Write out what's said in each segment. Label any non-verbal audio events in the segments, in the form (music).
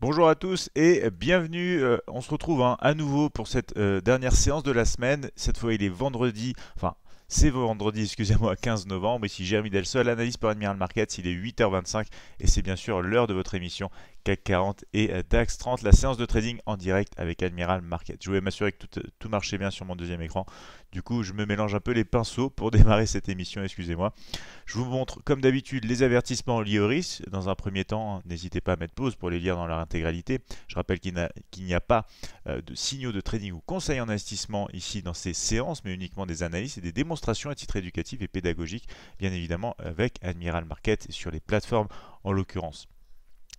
Bonjour à tous et bienvenue. Euh, on se retrouve hein, à nouveau pour cette euh, dernière séance de la semaine. Cette fois, il est vendredi, enfin, c'est vendredi, excusez-moi, 15 (laughs) novembre. Ici Jérémy seule analyse par Admiral Markets. Il est 8h25 et c'est bien sûr l'heure de votre émission CAC 40 et euh, DAX 30. La séance de trading en direct avec Admiral Market. Je voulais m'assurer que euh, tout, marchait bien sur mon deuxième écran. Du coup, je me mélange un peu les pinceaux pour (laughs) démarrer cette émission, excusez-moi. Je vous montre, comme d'habitude, les avertissements liés au Dans un premier temps, hein, n'hésitez pas à mettre pause pour les lire dans leur intégralité. Je rappelle qu'il n'y a, pas euh, de signaux de trading ou conseils en investissement ici dans ces séances, mais uniquement des analyses et des démonstrations à titre éducatif et pédagogique, bien évidemment avec Admiral Market sur les plateformes en l'occurrence.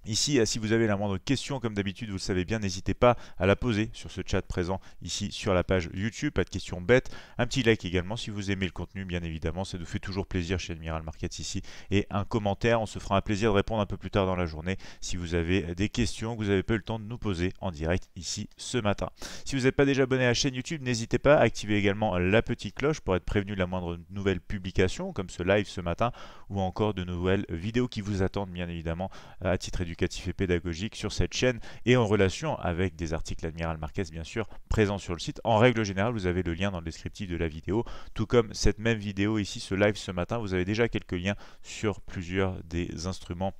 Ici, euh, si vous avez la moindre question, comme d'habitude, vous le savez bien, n'hésitez pas à la poser sur ce chat présent ici sur la page YouTube. Pas de questions bêtes. Un petit like également si vous aimez le contenu, bien évidemment. Ça nous fait toujours plaisir chez Admiral Markets ici. Et un commentaire, on se fera un plaisir de répondre un peu plus tard dans la journée si vous avez des questions que vous n'avez pas eu le temps de nous poser en direct ici ce matin. Si vous n'êtes pas déjà abonné à la chaîne YouTube, n'hésitez pas à activer également la petite cloche pour être prévenu de la moindre nouvelle publication, comme ce live ce matin, ou encore de nouvelles vidéos qui vous attendent, bien évidemment, à titre éducatif et pédagogique sur cette chaîne et en relation avec des articles Admiral Marquez bien sûr présents sur le site. En règle générale, vous avez le lien dans le descriptif de la vidéo, tout comme cette même vidéo ici, ce live ce matin, vous avez déjà quelques liens sur plusieurs des instruments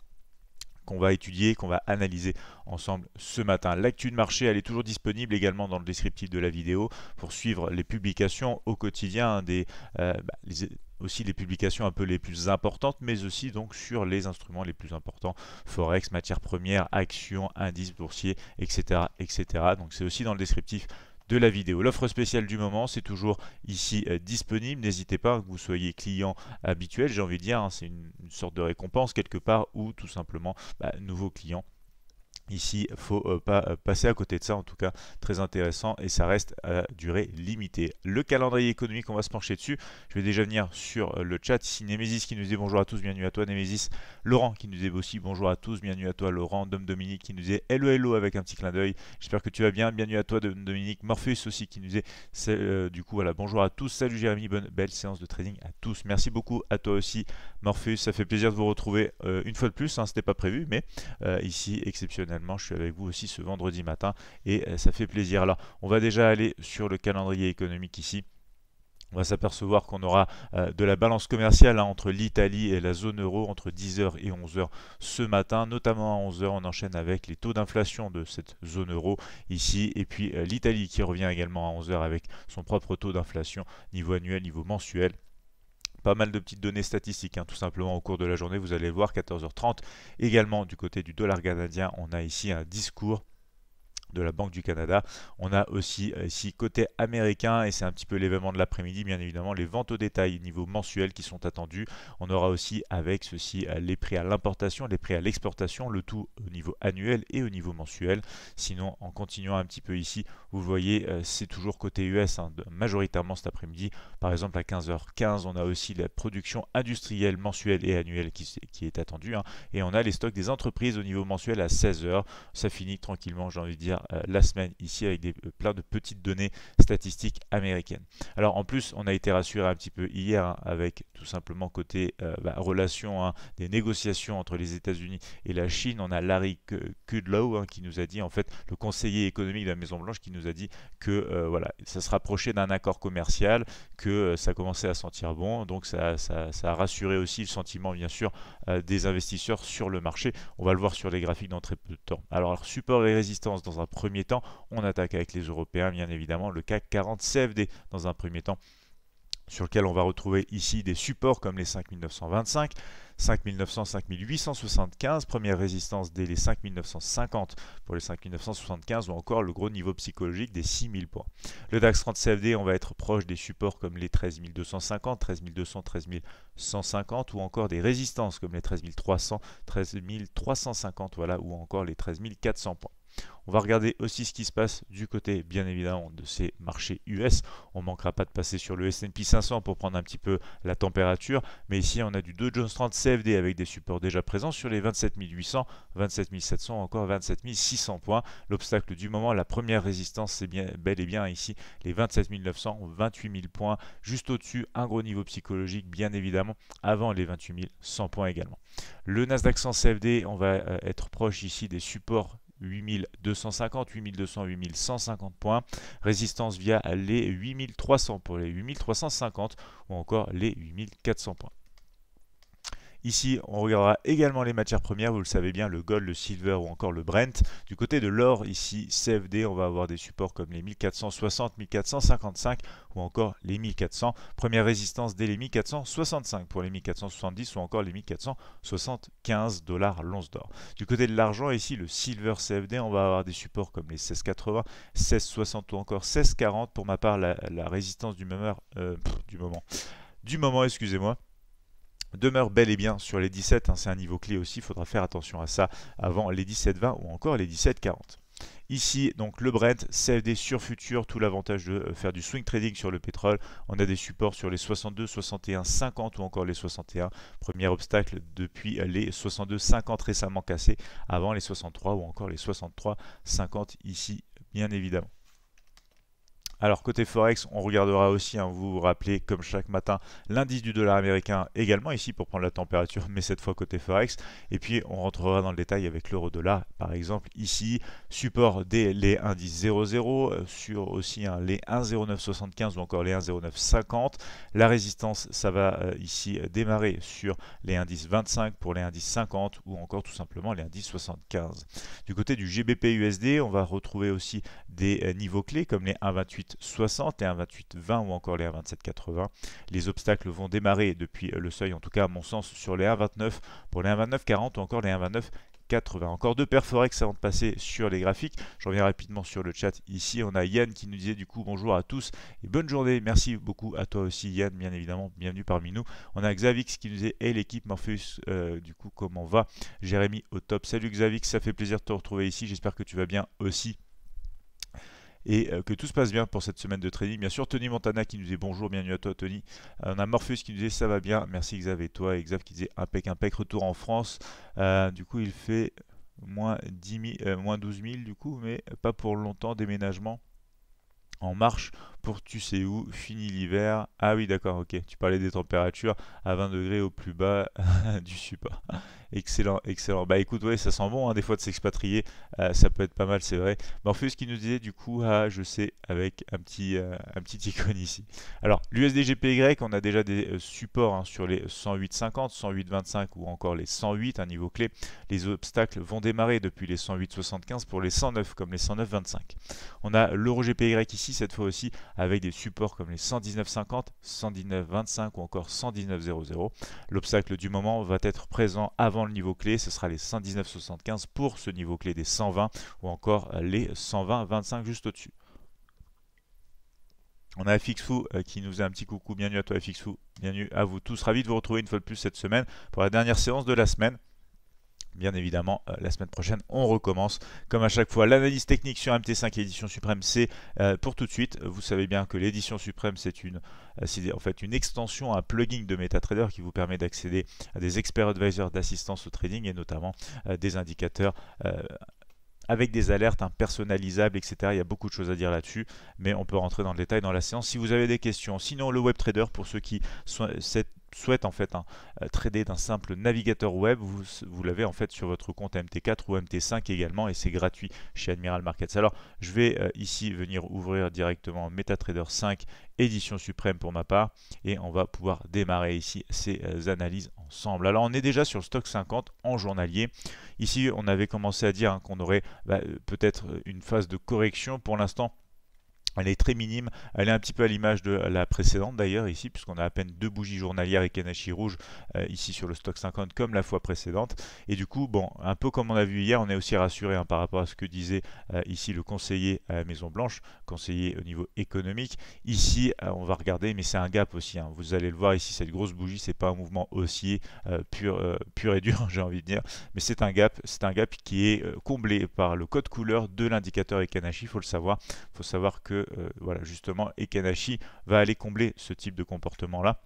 qu'on va étudier, qu'on va analyser ensemble ce matin. L'actu de marché, elle est toujours disponible également dans le descriptif de la vidéo pour suivre les publications au quotidien des, euh, bah, aussi les publications un peu les plus importantes, mais aussi donc sur les instruments les plus importants, forex, matières premières, actions, indices boursiers, etc. etc. Donc c'est aussi dans le descriptif de la vidéo. L'offre spéciale du moment, c'est toujours ici euh, disponible. N'hésitez pas, que vous soyez client habituel, j'ai envie de dire, hein, c'est une, sorte de récompense quelque part, ou tout simplement bah, nouveau client Ici, faut euh, pas euh, passer à côté de ça, en tout cas très intéressant et ça reste à durée limitée. Le calendrier économique, on va se pencher dessus. Je vais déjà venir sur euh, le chat. Ici, Nemesis qui nous dit bonjour à tous, bienvenue à toi Nemesis. Laurent qui nous dit aussi bonjour à tous, bienvenue à toi Laurent. Dom Dominique qui nous dit hello hello avec un petit clin d'œil. J'espère que tu vas bien, bienvenue à toi Dom Dominique. Morpheus aussi qui nous dit du coup voilà bonjour à tous, salut Jérémy, bonne belle séance de trading à tous. Merci beaucoup à toi aussi Morpheus, ça fait plaisir de vous retrouver une fois de plus, Ce hein. c'était pas prévu mais ici exceptionnel je suis avec vous aussi ce vendredi matin et euh, ça fait plaisir. Alors on va déjà aller sur le calendrier économique ici. On va s'apercevoir qu'on aura euh, de la balance commerciale hein, entre l'Italie et la zone euro entre 10h et 11h ce matin. Notamment à 11h, on enchaîne avec les taux d'inflation de cette zone euro ici. Et puis euh, l'Italie qui revient également à 11h avec son propre taux d'inflation niveau annuel, niveau mensuel pas mal de petites données statistiques, hein. tout simplement au cours de la journée, vous allez voir, 14h30. Également, du côté du dollar canadien, on a ici un discours de la Banque du Canada. On a aussi euh, ici côté américain et c'est un petit peu l'événement de l'après-midi bien évidemment les ventes au détail niveau mensuel qui sont attendues. On aura aussi avec ceci euh, les prix à l'importation, les prix à l'exportation, le tout au niveau annuel et au niveau mensuel. Sinon en continuant un petit peu ici, vous voyez euh, c'est toujours côté US hein, majoritairement cet après-midi. Par exemple à 15h15 on a aussi la production industrielle mensuelle et annuelle qui, est attendue hein, et on a les stocks des entreprises au niveau mensuel à 16h. Ça finit tranquillement j'ai envie de dire euh, la semaine ici avec des, euh, plein de petites données statistiques américaines. Alors en plus, on a été rassuré un petit peu hier hein, avec tout simplement côté euh, bah, relation hein, des négociations entre les États-Unis et la Chine. On a Larry Kudlow hein, qui nous a dit en fait le conseiller économique de la Maison Blanche qui nous a dit que voilà, ça se rapprochait d'un accord commercial, que ça commençait à sentir bon, donc ça, ça a rassuré aussi le sentiment bien sûr des investisseurs sur le marché. On va le voir sur les graphiques dans très peu de temps. Alors support et résistance dans un premier temps. On attaque avec les Européens, bien évidemment, le CAC 40 CFD dans un premier temps sur lequel on va retrouver ici des supports comme les 5925, 5900, 5875, première résistance dès les 5950 pour les 5975 ou encore le gros niveau psychologique des 6000 points. Le DAX 30 CFD, on va être proche des supports comme les 13250, 13200, 13150 ou encore des résistances comme les 13300, 13350 voilà ou encore les 13400 points. On va regarder aussi ce qui se passe du côté, bien évidemment, de ces marchés US. On ne manquera pas de passer sur le S&P 500 pour prendre un petit peu la température. Mais ici, on a du Dow Jones 30 CFD avec des supports déjà présents sur les 27 800, 27 700, encore 27 600 points. L'obstacle du moment, la première résistance, c'est bien, bel et bien ici les 27 900, 28 000 points. Juste au-dessus, un gros niveau psychologique, bien évidemment, avant les 28 100 points également. Le Nasdaq 100 CFD, on va euh, être proche ici des supports 8250, 8200, 8150 points. Résistance via les 8300 pour les 8350 ou encore les 8400 points. Ici, on regardera également les matières premières, vous le savez bien, le gold, le silver ou encore le Brent. Du côté de l'or, ici, CFD, on va avoir des supports comme les 1460, 1455 ou encore les 1400. Première résistance dès les 1465 pour les 1470 ou encore les 1475 dollars l'once d'or. Du côté de l'argent, ici, le silver CFD, on va avoir des supports comme les 1680, 1660 ou encore 1640. Pour ma part, la, résistance du, moment, euh, du moment, du moment, excusez-moi, demeure bel et bien sur les 17, hein, c'est un niveau clé aussi, il faudra faire attention à ça avant les 17,20 ou encore les 17,40. Ici, donc le Brent, CFD sur futur, tout l'avantage de euh, faire du swing trading sur le pétrole. On a des supports sur les 62, 61, 50 ou encore les 61. Premier obstacle depuis euh, les 62, 50 récemment cassés, avant les 63 ou encore les 63, 50 ici, bien évidemment. Alors côté Forex, on regardera aussi, hein, vous vous rappelez comme chaque matin, l'indice du dollar américain également ici pour prendre la température, (laughs) mais cette fois côté Forex. Et puis on rentrera dans le détail avec l'euro dollar par exemple ici, support des les indices 0,0 euh, sur aussi hein, les 1,0975 ou encore les 1,0950. La résistance, ça va euh, ici euh, démarrer sur les indices 25 pour les indices 50 ou encore tout simplement les indices 75. Du côté du GBP USD, on va retrouver aussi des niveaux clés comme les 1,28 60 et un 20 ou encore les 1,27 80 Les obstacles vont démarrer depuis le seuil, en tout cas à mon sens, sur les 1,29 pour les 1,2940 40 ou encore les 1,2980 80. Encore deux forex avant de passer sur les graphiques. Je reviens rapidement sur le chat ici. On a Yann qui nous disait du coup bonjour à tous et bonne journée. Merci beaucoup à toi aussi Yann, bien évidemment, bienvenue parmi nous. On a Xavix qui nous disait et l'équipe Morpheus, euh, du coup comment va Jérémy au top. Salut Xavix, ça fait plaisir de te retrouver ici. J'espère que tu vas bien aussi et euh, que tout se passe bien pour cette semaine de trading. Bien sûr, Tony Montana qui nous dit bonjour, bienvenue à toi Tony. Euh, on a Morpheus qui nous dit ça va bien, merci Xav et toi. Et Xav qui disait impec, impec, retour en France. Euh, du coup, il fait moins, moins 12 000 du coup, mais pas pour longtemps, déménagement en marche pour tu sais où, fini l'hiver. Ah oui, d'accord, ok. Tu parlais des températures à 20 degrés au plus bas (laughs) du support. Excellent, excellent. Bah écoute, ouais, ça sent bon, hein, des fois de s'expatrier, euh, ça peut être pas mal, c'est vrai. Morpheus qui nous disait du coup, ah, je sais, avec un petit, euh, un petit icône ici. Alors, l'USDGPY, on a déjà des euh, supports hein, sur les 108,50, 108,25 ou encore les 108, un niveau clé. Les obstacles vont démarrer depuis les 108,75 pour les 109, comme les 109,25. On a l'euro GPY ici, cette fois aussi, avec des supports comme les 119,50, 119,25 ou encore 119,00. L'obstacle du moment va être présent avant le niveau clé, ce sera les 119,75 pour ce niveau clé des 120 ou encore les 120,25 juste au-dessus. On a FXFou euh, qui nous a un petit coucou. Bienvenue à toi FXFou. Bienvenue à vous tous. Ravi de vous retrouver une fois de plus cette semaine pour la dernière séance de la semaine bien évidemment, euh, la semaine prochaine, on recommence. Comme à chaque fois, l'analyse technique sur MT5 édition suprême, c'est euh, pour tout de suite. Vous savez bien que l'édition suprême, c'est une, euh, en fait une extension, un plugin de MetaTrader qui vous permet d'accéder à des experts advisors d'assistance au trading et notamment des indicateurs avec des alertes hein, personnalisables, etc. Il y a beaucoup de choses à dire là-dessus, mais on peut rentrer dans le détail dans la séance si vous avez des questions. Sinon, le web trader, pour ceux qui sont, souhaite en fait un hein, euh, trader d'un simple navigateur web, vous, l'avez en fait sur votre compte MT4 ou MT5 également et c'est gratuit chez Admiral Markets. Alors je vais euh, ici venir ouvrir directement MetaTrader 5 édition suprême pour ma part et on va pouvoir démarrer ici ces euh, analyses ensemble. Alors on est déjà sur le stock 50 en journalier. Ici on avait commencé à dire hein, qu'on aurait bah, peut-être une phase de correction pour l'instant elle est très minime, elle est un petit peu à l'image de la précédente d'ailleurs ici, puisqu'on a à peine deux bougies journalières et Kanashi rouge euh, ici sur le stock 50 comme la fois précédente. Et du coup, bon, un peu comme on a vu hier, on est aussi rassuré hein, par rapport à ce que disait euh, ici le conseiller à la Maison Blanche, conseiller au niveau économique. Ici, euh, on va regarder, mais c'est un gap aussi. Hein. Vous allez le voir ici, cette grosse bougie, c'est pas un mouvement haussier pur, pur et dur, (laughs) j'ai envie de dire, mais c'est un gap, c'est un gap qui est comblé par le code couleur de l'indicateur Ekanashi. Il faut le savoir, faut savoir que euh, voilà justement Ekenashi va aller combler ce type de comportement là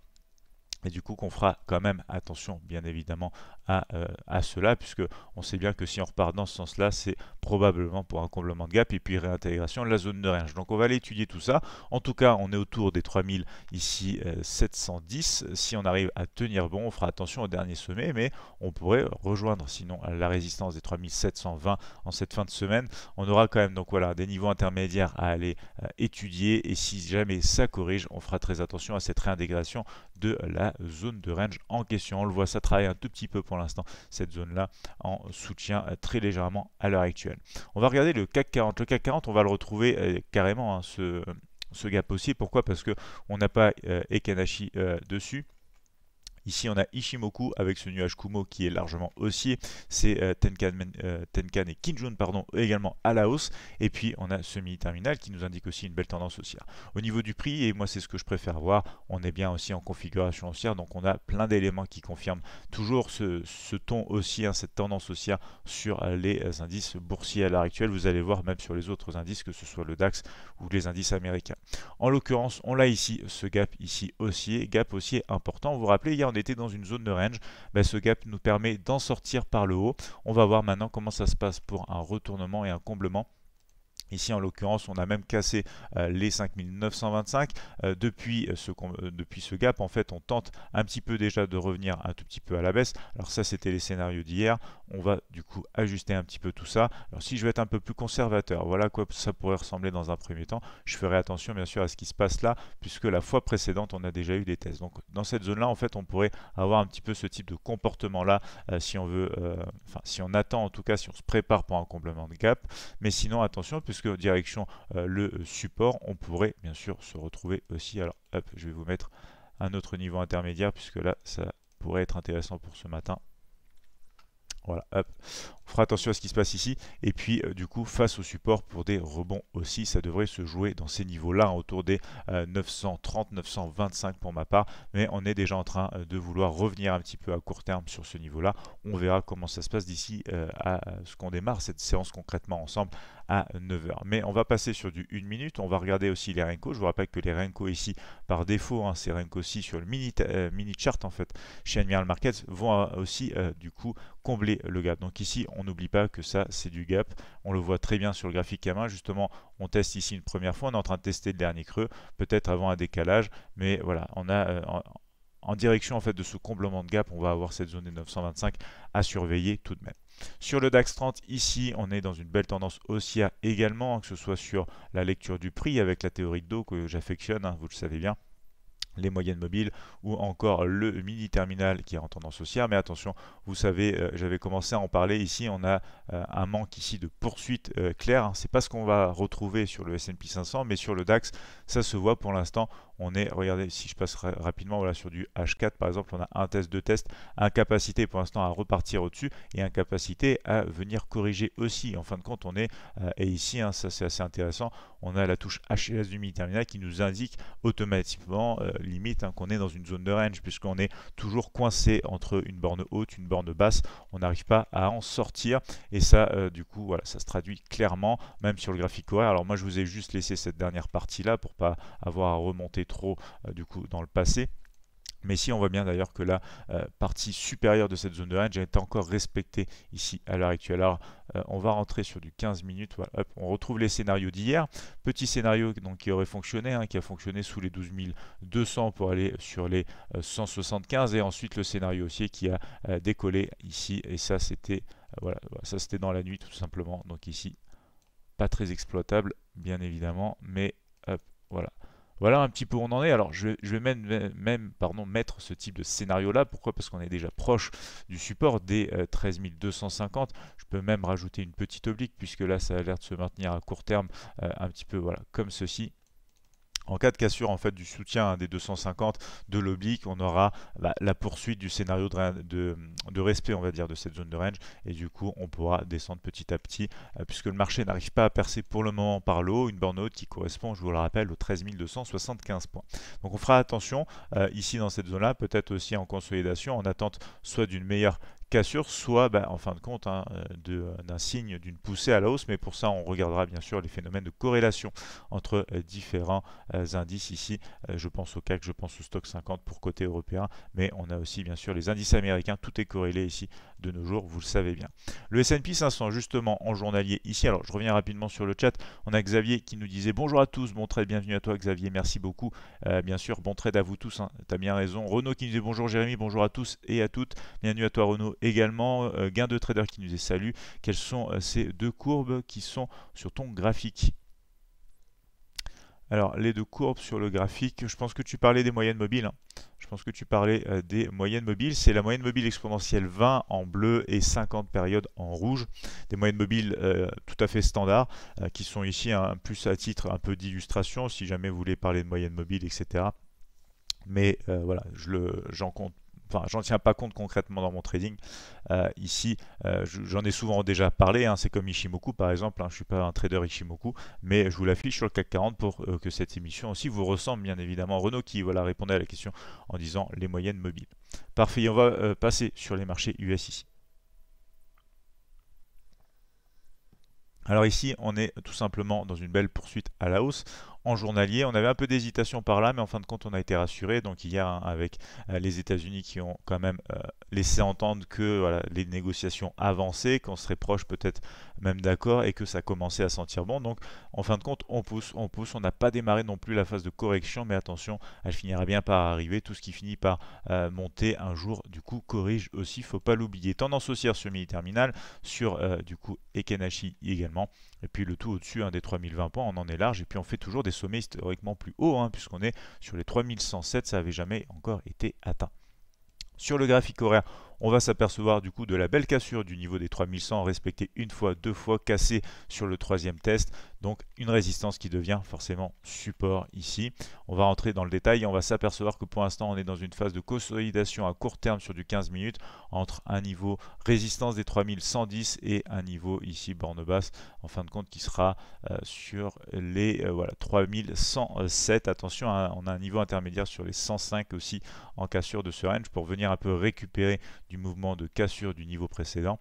et du coup qu'on fera quand même attention bien évidemment euh, à, cela puisque on sait bien que si on repart dans ce sens là c'est probablement pour un comblement de gap et puis réintégration de la zone de range donc on va aller étudier tout ça en tout cas on est autour des 3000 ici 710 euh, si on arrive à tenir bon on fera attention au dernier sommet mais on pourrait rejoindre sinon la résistance des 3720 en cette fin de semaine on aura quand même donc voilà des niveaux intermédiaires à aller euh, étudier et si jamais ça corrige on fera très attention à cette réintégration de la zone de range en question. On le voit, ça travaille un tout petit peu pour l'instant, cette zone-là, en soutien euh, très légèrement à l'heure actuelle. On va regarder le CAC 40. Le CAC 40, on va le retrouver euh, carrément, hein, ce, ce gap aussi. Pourquoi Parce que on n'a pas euh, Ekanashi euh, dessus. Ici, on a Ishimoku avec ce nuage Kumo qui est largement haussier. C'est euh, Tenkan, euh, Tenkan, et Kinjun pardon, également à la hausse. Et puis, on a ce mini-terminal qui nous indique aussi une belle tendance haussière. Au niveau du prix, et moi, c'est ce que je préfère voir, on est bien aussi en configuration haussière. Donc, on a plein d'éléments qui confirment toujours ce, ton haussier, hein, cette tendance haussière sur euh, les indices boursiers à l'heure actuelle. Vous allez voir même sur les autres indices, que ce soit le DAX ou les indices américains. En l'occurrence, on l'a ici, ce gap ici haussier, gap haussier important. Vous vous rappelez, hier, on était dans une zone de range, bah, ce gap nous permet d'en sortir par le haut. On va voir maintenant comment ça se passe pour un retournement et un comblement Ici, en l'occurrence, on a même cassé euh, les 5925. Euh, depuis, euh, ce, depuis ce gap, en fait, on tente un petit peu déjà de revenir un tout petit peu à la baisse. Alors ça, c'était les scénarios d'hier. On va du coup ajuster un petit peu tout ça. Alors si je veux être un peu plus conservateur, voilà quoi ça pourrait ressembler dans un premier temps. Je ferai attention, bien sûr, à ce qui se passe là, puisque la fois précédente, on a déjà eu des tests. Donc dans cette zone-là, en fait, on pourrait avoir un petit peu ce type de comportement-là si on veut, enfin si on attend en tout cas, si on se prépare pour un comblement de gap. Mais sinon, attention, puisque direction euh, le support, on pourrait bien sûr se retrouver aussi. Alors hop, je vais vous mettre un autre niveau intermédiaire puisque là, ça pourrait être intéressant pour ce matin. Voilà, hop. On fera attention à ce qui se passe ici. Et puis, euh, du coup, face au support pour des rebonds aussi, ça devrait se jouer dans ces niveaux-là, hein, autour des 930, euh, 925 pour ma part. Mais on est déjà en train de vouloir revenir un petit peu à court terme sur ce niveau-là. On verra comment ça se passe d'ici à ce qu'on démarre cette séance concrètement ensemble 9h. Mais on va passer sur du 1 minute, on va regarder aussi les Renko. Je vous rappelle que les Renko ici, par défaut, hein, ces Renko sur le mini, euh, mini chart en fait chez Admiral Markets vont euh, aussi euh, du coup combler le gap. Donc ici, on n'oublie pas que ça, c'est du gap. On le voit très bien sur le graphique à main. Justement, on teste ici une première fois. On est en train de tester le dernier creux, peut-être avant un décalage. Mais voilà, on a... en, direction en fait de ce comblement de gap, on va avoir cette zone des 925 à surveiller tout de même. Sur le DAX 30, ici, on est dans une belle tendance haussière également, hein, que ce soit sur la lecture du prix avec la théorie de dos que j'affectionne, hein, vous le savez bien les moyennes mobiles ou encore le mini terminal qui est en tendance haussière. Mais attention, vous savez, euh, j'avais commencé à en parler ici. On a euh, un manque ici de poursuite euh, claire. Hein. C'est pas ce qu'on va retrouver sur le S&P 500, mais sur le DAX, ça se voit pour l'instant on est, regardez, si je passe rapidement voilà, sur du H4 par exemple, on a un test, de test incapacité pour l'instant à repartir au-dessus et incapacité à venir corriger aussi. En fin de compte, on est, euh, et ici, hein, ça c'est assez intéressant, on a la touche HLS du mini terminal qui nous indique automatiquement, euh, limite, hein, qu'on est dans une zone de range puisqu'on est toujours coincé entre une borne haute, une borne basse, on n'arrive pas à en sortir et ça, euh, du coup, voilà, ça se traduit clairement, même sur le graphique horaire. Alors moi, je vous ai juste laissé cette dernière partie là pour pas avoir à remonter trop euh, du coup dans le passé. Mais si on voit bien d'ailleurs que la euh, partie supérieure de cette zone de range été encore respectée ici à l'heure actuelle. Alors, euh, on va rentrer sur du 15 minutes. on retrouve les scénarios d'hier. Petit scénario donc, qui aurait fonctionné, hein, qui a fonctionné sous les 12 200 pour aller sur les 175. Et ensuite, le scénario haussier qui a décollé ici. Et ça, c'était voilà, ça c'était dans la nuit tout simplement. Donc ici, pas très exploitable, bien évidemment. Mais hop, voilà. Voilà un petit peu où on en est. Alors je, vais même, pardon, mettre ce type de scénario-là. Pourquoi Parce qu'on est déjà proche du support des 13 euh, 13250. Je peux même rajouter une petite oblique puisque là ça a l'air de se maintenir à court terme euh, un petit peu voilà, comme ceci. En cas de cassure en fait du soutien hein, des 250 de l'oblique, on aura bah, la poursuite du scénario de, respect, on va dire, de cette zone de range, et du coup on pourra descendre petit à petit, euh, puisque le marché n'arrive pas à percer pour le moment par l'eau une borne haute qui correspond, je vous le rappelle, aux 13 275 points. Donc on fera attention euh, ici dans cette zone-là, peut-être aussi en consolidation, en attente soit d'une meilleure sûr soit, ben, en fin de compte, hein, euh, euh, d'un signe d'une poussée à la hausse. Mais pour ça, on regardera bien sûr les phénomènes de corrélation entre euh, différents indices. Ici, je pense au CAC, je pense au stock 50 pour côté européen, mais on a aussi bien sûr les indices américains. Tout est corrélé ici de nos jours, vous le savez bien. Le S&P 500, justement, en journalier ici. Alors, je reviens rapidement sur le chat. On a Xavier qui nous disait bonjour à tous, bon trade, bienvenue à toi Xavier, merci beaucoup. Euh, bien sûr, bon trade à vous tous, hein, t'as bien raison. Renaud qui nous dit bonjour Jérémy, bonjour à tous et à toutes. Bienvenue à toi Renaud également. Euh, gain de trader qui nous est salut. Quelles sont euh, ces deux courbes qui sont sur ton graphique alors, les deux courbes sur le graphique, je pense que tu parlais des moyennes mobiles. Hein. Je pense que tu parlais euh, des moyennes mobiles. C'est la moyenne mobile exponentielle 20 en bleu et 50 périodes en rouge. Des moyennes mobiles euh, tout à fait standard euh, qui sont ici un hein, plus à titre un peu d'illustration si jamais vous voulez parler de moyenne mobile, etc. Mais voilà, je j'en compte enfin, j'en tiens pas compte concrètement dans mon trading. Euh, ici, euh, j'en ai souvent déjà parlé, hein. c'est comme Ishimoku par exemple, hein. je suis pas un trader Ishimoku, mais je vous l'affiche sur le CAC 40 pour euh, que cette émission aussi vous ressemble bien évidemment. Renault qui voilà, répondait à la question en disant les moyennes mobiles. Parfait, on va passer sur les marchés US ici. Alors ici, on est tout simplement dans une belle poursuite à la hausse en journalier. On avait un peu d'hésitation par là, mais en fin de compte, on a été rassuré. Donc hier, a avec euh, les États-Unis qui ont quand même euh, laissé entendre que les négociations avançaient, qu'on serait proche peut-être même d'accord et que ça commençait à sentir bon. Donc en fin de compte, on pousse, on pousse. On n'a pas démarré non plus la phase de correction, mais attention, elle finira bien par arriver. Tout ce qui finit par euh, monter un jour, du coup, corrige aussi. Faut pas l'oublier. Tendance haussière mini terminal, sur du coup Ekenashi également et puis le tout au-dessus des 3020 points, on en est large, et puis on fait toujours des sommets historiquement plus hauts, hein, puisqu'on est sur les 3107, ça n'avait jamais encore été atteint. Sur le graphique horaire, on va s'apercevoir du coup de la belle cassure du niveau des 3100 respecté une fois, deux fois, cassé sur le troisième test. Donc une résistance qui devient forcément support ici. On va rentrer dans le détail et on va s'apercevoir que pour l'instant on est dans une phase de consolidation à court terme sur du 15 minutes entre un niveau résistance des 3110 et un niveau ici borne basse en fin de compte qui sera euh, sur les euh, voilà, 3107. Attention, hein, on a un niveau intermédiaire sur les 105 aussi en cassure de ce range pour venir un peu récupérer du mouvement de cassure du niveau précédent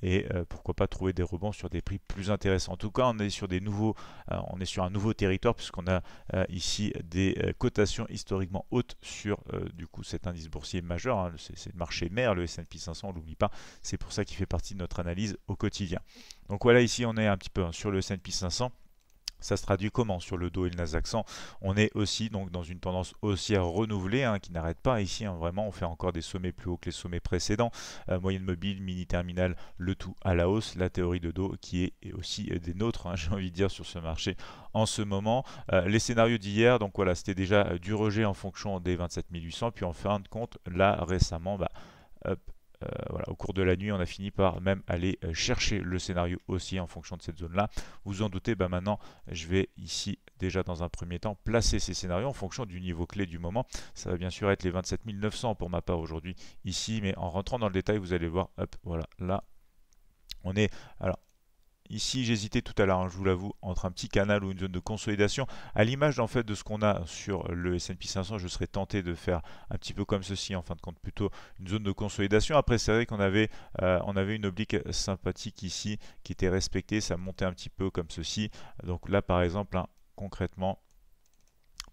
et euh, pourquoi pas trouver des rebonds sur des prix plus intéressants. En tout cas, on est sur des nouveaux, euh, on est sur un nouveau territoire puisqu'on a euh, ici des cotations historiquement hautes sur du coup cet indice boursier majeur, hein, c'est le marché mère, le S&P 500, on l'oublie pas. C'est pour ça qu'il fait partie de notre analyse au quotidien. Donc voilà, ici on est un petit peu sur le S&P 500. Ça se traduit comment sur le dos et le Nasdaq On est aussi donc dans une tendance haussière renouvelée hein, qui n'arrête pas ici. Hein. vraiment, on fait encore des sommets plus hauts que les sommets précédents. Euh, moyenne mobile, mini terminal, le tout à la hausse. La théorie de dos qui est aussi euh, des nôtres, hein, (laughs) j'ai envie de dire, sur ce marché en ce moment. Euh, les scénarios d'hier, donc voilà, c'était déjà du rejet en fonction des 27 800. Puis en fin de compte, là récemment, bah, hop, euh, voilà, au cours de la nuit, on a fini par même aller euh, chercher le scénario aussi en fonction de cette zone-là. Vous en doutez, bah, maintenant, je vais ici déjà dans un premier temps placer ces scénarios en fonction du niveau clé du moment. Ça va bien sûr être les 27 900 pour ma part aujourd'hui ici, mais en rentrant dans le détail, vous allez voir, hop, voilà, là, on est alors Ici, j'hésitais tout à l'heure, hein, je vous l'avoue, entre un petit canal ou une zone de consolidation. À l'image en fait de ce qu'on a sur le S&P 500, je serais tenté de faire un petit peu comme ceci, en fin de compte, plutôt une zone de consolidation. Après, c'est vrai qu'on avait, euh, on avait une oblique sympathique ici qui était respectée, ça montait un petit peu comme ceci. Donc là, par exemple, hein, concrètement,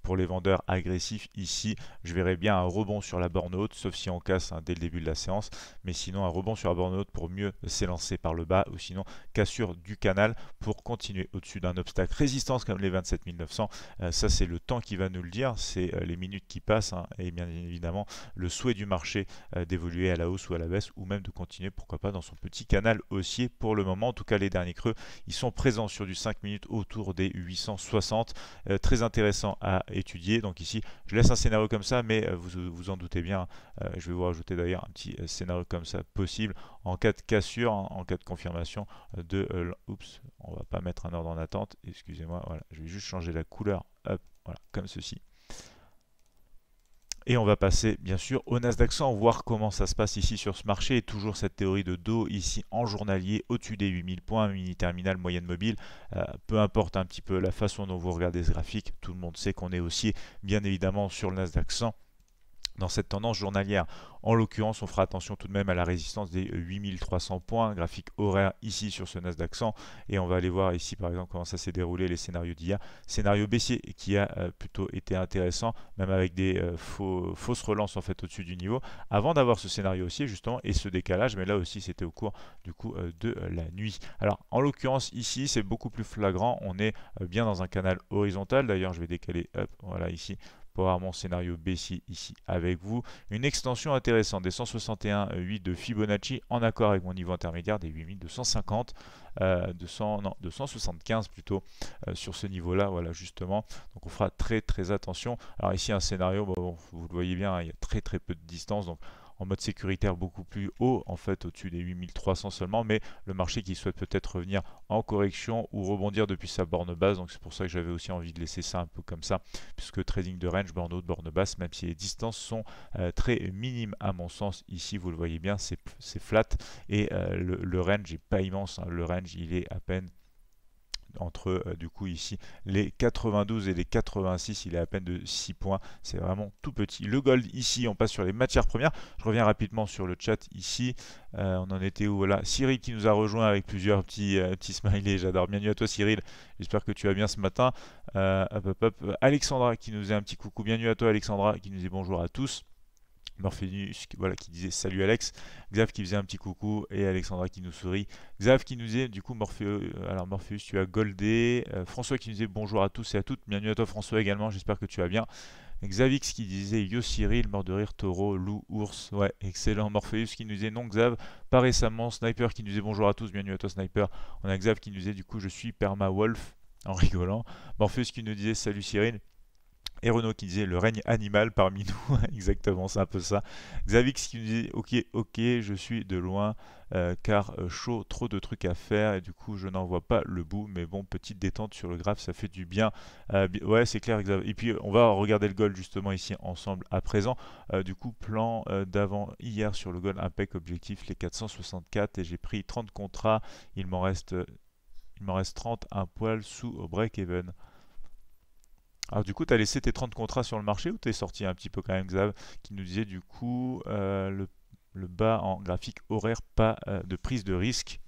pour les vendeurs agressifs ici je verrais bien un rebond sur la borne haute sauf si on casse hein, dès le début de la séance mais sinon un rebond sur la borne haute pour mieux s'élancer par le bas ou sinon cassure du canal pour continuer au-dessus d'un obstacle résistance comme les 27 900 euh, ça c'est le temps qui va nous le dire c'est euh, les minutes qui passent hein, et bien évidemment le souhait du marché euh, d'évoluer à la hausse ou à la baisse ou même de continuer pourquoi pas dans son petit canal haussier pour le moment en tout cas les derniers creux ils sont présents sur du 5 minutes autour des 860 très intéressant à étudier. Donc ici, je laisse un scénario comme ça, mais euh, vous vous en doutez bien. Euh, je vais vous rajouter d'ailleurs un petit euh, scénario comme ça possible en cas de cassure, hein, en, cas de confirmation de... oups, on va pas mettre un ordre en attente. Excusez-moi, voilà. Je vais juste changer la couleur. Hop, voilà, comme ceci. Et on va passer bien sûr au Nasdaq 100, voir comment ça se passe ici sur ce marché. Et toujours cette théorie de dos ici en journalier au-dessus des 8000 points, mini terminal, moyenne mobile. Euh, peu importe un petit peu la façon dont vous regardez ce graphique, tout le monde sait qu'on est aussi bien évidemment sur le Nasdaq 100 dans cette tendance journalière. En l'occurrence, on fera attention tout de même à la résistance des 8300 points, graphique horaire ici sur ce Nasdaq d'accent. et on va aller voir ici par exemple comment ça s'est déroulé les scénarios d'hier. Scénario baissier qui a euh, plutôt été intéressant, même avec des euh, fausses relances en fait au-dessus du niveau, avant d'avoir ce scénario aussi justement et ce décalage, mais là aussi c'était au cours du coup euh, de la nuit. Alors en l'occurrence ici c'est beaucoup plus flagrant, on est bien dans un canal horizontal, d'ailleurs je vais décaler, hop, voilà ici pour avoir mon scénario baissier ici avec vous. Une extension intéressante des 161,8 de Fibonacci en accord avec mon niveau intermédiaire des 8250, 200, euh, non, 275 plutôt euh, sur ce niveau-là, voilà justement. Donc on fera très très attention. Alors ici un scénario, vous le voyez bien, hein, il y a très très peu de distance, donc en mode sécuritaire beaucoup plus haut, en fait au-dessus des 8300 seulement, mais le marché qui souhaite peut-être revenir en correction ou rebondir depuis sa borne basse, donc c'est pour ça que j'avais aussi envie de laisser ça un peu comme ça, puisque trading de range, borne haute, borne basse, même si les distances sont euh, très minimes à mon sens, ici vous le voyez bien, c'est flat et euh, le, range n'est pas immense, hein. le range il est à peine entre euh, du coup ici les 92 et les 86, il est à peine de 6 points, c'est vraiment tout petit. Le gold ici, on passe sur les matières premières, je reviens rapidement sur le chat ici, euh, on en était où Voilà, Cyril qui nous a rejoint avec plusieurs petits, euh, petits smileys, j'adore, bienvenue à toi Cyril, j'espère que tu vas bien ce matin. Hop, hop, hop. Alexandra qui nous est un petit coucou, bienvenue à toi Alexandra qui nous dit bonjour à tous. Morpheus voilà, qui disait salut Alex, Xav qui faisait un petit coucou et Alexandra qui nous sourit. Xav qui nous disait du coup Morpheus, euh, alors Morpheus tu as goldé, euh, François qui nous disait bonjour à tous et à toutes, bienvenue à toi François également, j'espère que tu vas bien. Xavix qui disait Yo Cyril, mort de rire, taureau, loup, ours. Ouais, excellent. Morpheus qui nous disait non Xav, pas récemment. Sniper qui nous disait bonjour à tous, bienvenue à toi Sniper. On a Xav qui nous disait du coup je suis Perma Wolf en rigolant. Morpheus qui nous disait salut Cyril et Renault qui disait le règne animal parmi (laughs) nous. Exactement, c'est un peu ça. Xavix qui nous dit ok, ok, je suis de loin euh, car euh, chaud, trop de trucs à faire et du coup je n'en vois pas le bout. Mais bon, petite détente sur le graphe, ça fait du bien. Euh, ouais, c'est clair. Et puis on va regarder le goal justement ici ensemble à présent. du coup, plan d'avant hier sur le goal impec objectif les 464 et j'ai pris 30 contrats. Il m'en reste, il m'en reste 30 un poil sous au break even. Alors du coup, tu as laissé tes 30 contrats sur le marché ou es sorti un petit peu quand même, Xav, qui nous disait du coup euh, le, bas en graphique horaire, pas euh, de prise de risque.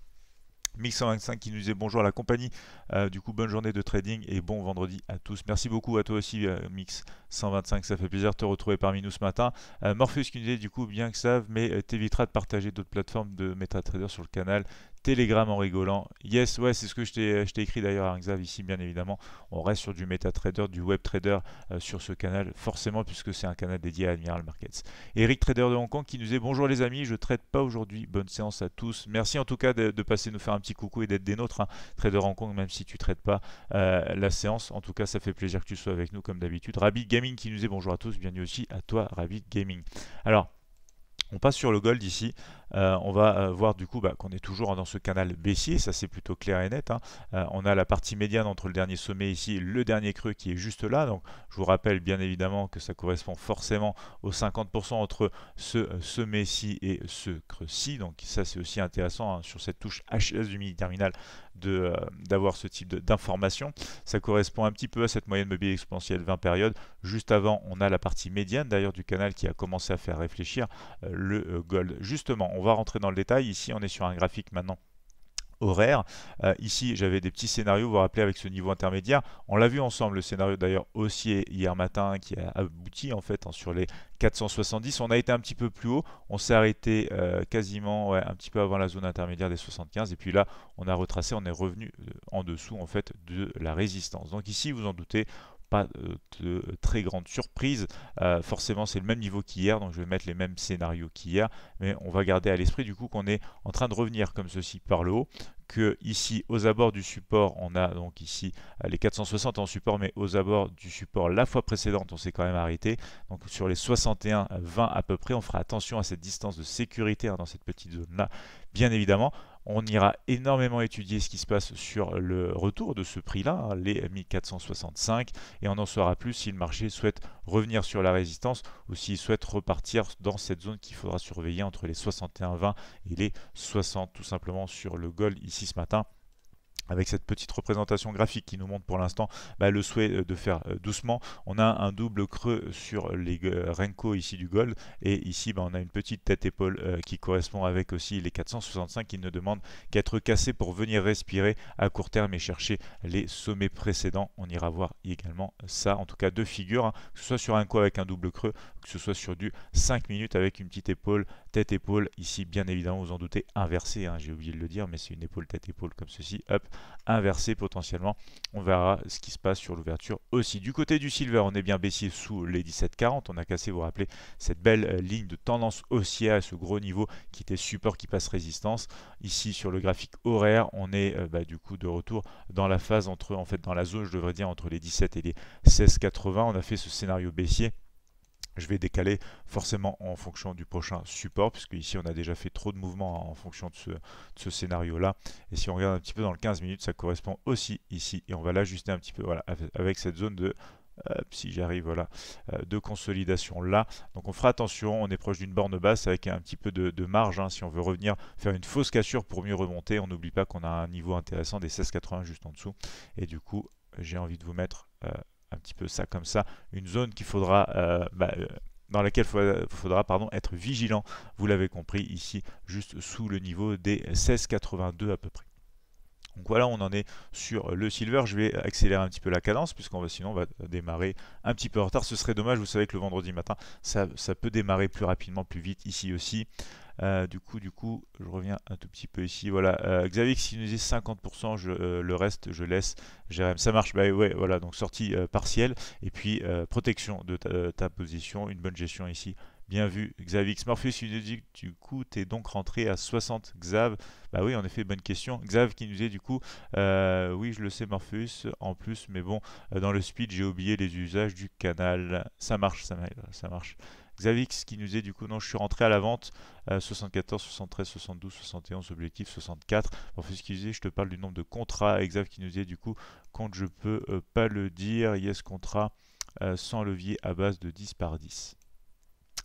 Mix 125 qui nous disait bonjour à la compagnie. Euh, du coup, bonne journée de trading et bon vendredi à tous. Merci beaucoup à toi aussi, Mix. 125, ça fait plaisir de te retrouver parmi nous ce matin. Euh, Morpheus qui nous du coup bien que savent, mais euh, t'évitera de partager d'autres plateformes de MetaTrader sur le canal. Telegram en rigolant. Yes, ouais, c'est ce que je t'ai euh, écrit d'ailleurs à hein, Xav ici, bien évidemment. On reste sur du MetaTrader, du WebTrader trader sur ce canal, forcément, puisque c'est un canal dédié à Admiral Markets. Eric Trader de Hong Kong qui nous dit bonjour les amis, je traite pas aujourd'hui. Bonne séance à tous. Merci en tout cas de, passer nous faire un petit coucou et d'être des nôtres. Hein. Trader Hong Kong, même si tu traites pas la séance, en tout cas, ça fait plaisir que tu sois avec nous comme d'habitude. Rabbit Gaming qui nous est bonjour à tous, bienvenue aussi à toi Rabbit Gaming. Alors, on passe sur le gold ici. Euh, on va euh, voir du coup bah, qu'on est toujours hein, dans ce canal baissier, ça c'est plutôt clair et net. Hein. Euh, on a la partie médiane entre le dernier sommet ici et le dernier creux qui est juste là. Donc je vous rappelle bien évidemment que ça correspond forcément aux 50% entre ce sommet-ci et ce creux-ci. Donc ça c'est aussi intéressant hein, sur cette touche HS du mini terminal d'avoir ce type d'information. Ça correspond un petit peu à cette moyenne mobile exponentielle 20 périodes. Juste avant, on a la partie médiane d'ailleurs du canal qui a commencé à faire réfléchir le gold. Justement, rentrer dans le détail. Ici, on est sur un graphique maintenant horaire. Euh, ici, j'avais des petits scénarios, vous vous rappelez, avec ce niveau intermédiaire. On l'a vu ensemble, le scénario d'ailleurs haussier hier matin qui a abouti en fait hein, sur les 470. On a été un petit peu plus haut, on s'est arrêté euh, quasiment un petit peu avant la zone intermédiaire des 75. Et puis là, on a retracé, on est revenu euh, en dessous en fait de la résistance. Donc ici, vous en doutez, pas euh, de euh, très grande surprise. Euh, forcément, c'est le même niveau qu'hier, donc je vais mettre les mêmes scénarios qu'hier, mais on va garder à l'esprit du coup qu'on est en train de revenir comme ceci par le haut, que ici aux abords du support, on a donc ici les 460 en support, mais aux abords du support la fois précédente, on s'est quand même arrêté. Donc sur les 61, 20 à peu près, on fera attention à cette distance de sécurité hein, dans cette petite zone là, bien évidemment. On ira énormément étudier ce qui se passe sur le retour de ce prix-là, hein, les 1465, et on en saura plus si le marché souhaite revenir sur la résistance ou s'il souhaite repartir dans cette zone qu'il faudra surveiller entre les 61,20 et les 60, tout simplement sur le goal ici ce matin avec cette petite représentation graphique qui nous montre pour l'instant bah, le souhait euh, de faire euh, doucement. On a un double creux sur les euh, Renko ici du Gold et ici bah, on a une petite tête épaule qui correspond avec aussi les 465 qui ne demandent qu'à être cassés pour venir respirer à court terme et chercher les sommets précédents. On ira voir également ça, en tout cas deux figures, hein. que ce soit sur un coup avec un double creux, que ce soit sur du 5 minutes avec une petite épaule, tête épaule, ici bien évidemment vous en doutez inversée, hein, j'ai oublié de le dire mais c'est une épaule tête épaule comme ceci, hop inversé potentiellement. On verra ce qui se passe sur l'ouverture aussi. Du côté du silver, on est bien baissier sous les 17,40. On a cassé, vous rappelez, cette belle euh, ligne de tendance haussière à ce gros niveau qui était support qui passe résistance. Ici, sur le graphique horaire, on est euh, bah, du coup de retour dans la phase entre, en fait, dans la zone, je devrais dire, entre les 17 et les 16,80. On a fait ce scénario baissier je vais décaler forcément en fonction du prochain support, puisque ici on a déjà fait trop de mouvements en fonction de ce, scénario-là. Et si on regarde un petit peu dans le 15 minutes, ça correspond aussi ici. Et on va l'ajuster un petit peu voilà, avec cette zone de si j'arrive voilà, euh, de consolidation là. Donc on fera attention, on est proche d'une borne basse avec un petit peu de, marge. Hein. si on veut revenir faire une fausse cassure pour mieux remonter, on n'oublie pas qu'on a un niveau intéressant des 16,80 juste en dessous. Et du coup, j'ai envie de vous mettre euh, un petit peu ça comme ça, une zone qu'il faudra euh, bah, euh, dans laquelle il faudra pardon, être vigilant, vous l'avez compris, ici juste sous le niveau des 16,82 à peu près. Donc voilà, on en est sur le silver. Je vais accélérer un petit peu la cadence, puisqu'on va sinon on va démarrer un petit peu en retard. Ce serait dommage, vous savez que le vendredi matin, ça, ça peut démarrer plus rapidement, plus vite ici aussi. Euh, du coup, du coup, je reviens un tout petit peu ici. Voilà, Xavix euh, Xavier nous est 50%, je, euh, le reste je laisse Jérém. Ça marche, bah ouais, voilà, donc sortie partielle et puis protection de ta, position, une bonne gestion ici. Bien vu, Xavix Morpheus Morpheus, nous dit du coup, tu es donc rentré à 60 Xav. Bah oui, en effet, bonne question. Xav qui nous dit du coup, oui, je le sais, Morpheus, en plus, mais bon, dans le speed, j'ai oublié les usages du canal. Ça marche, ça, ça marche. Xavix qui nous est du coup non je suis rentré à la vente 74, 73, 72, 71, objectif 64. Pour disait je te parle du nombre de contrats. Xav qui nous est du coup quand je peux euh, pas le dire. y ce contrat euh, sans levier à base de 10 par 10.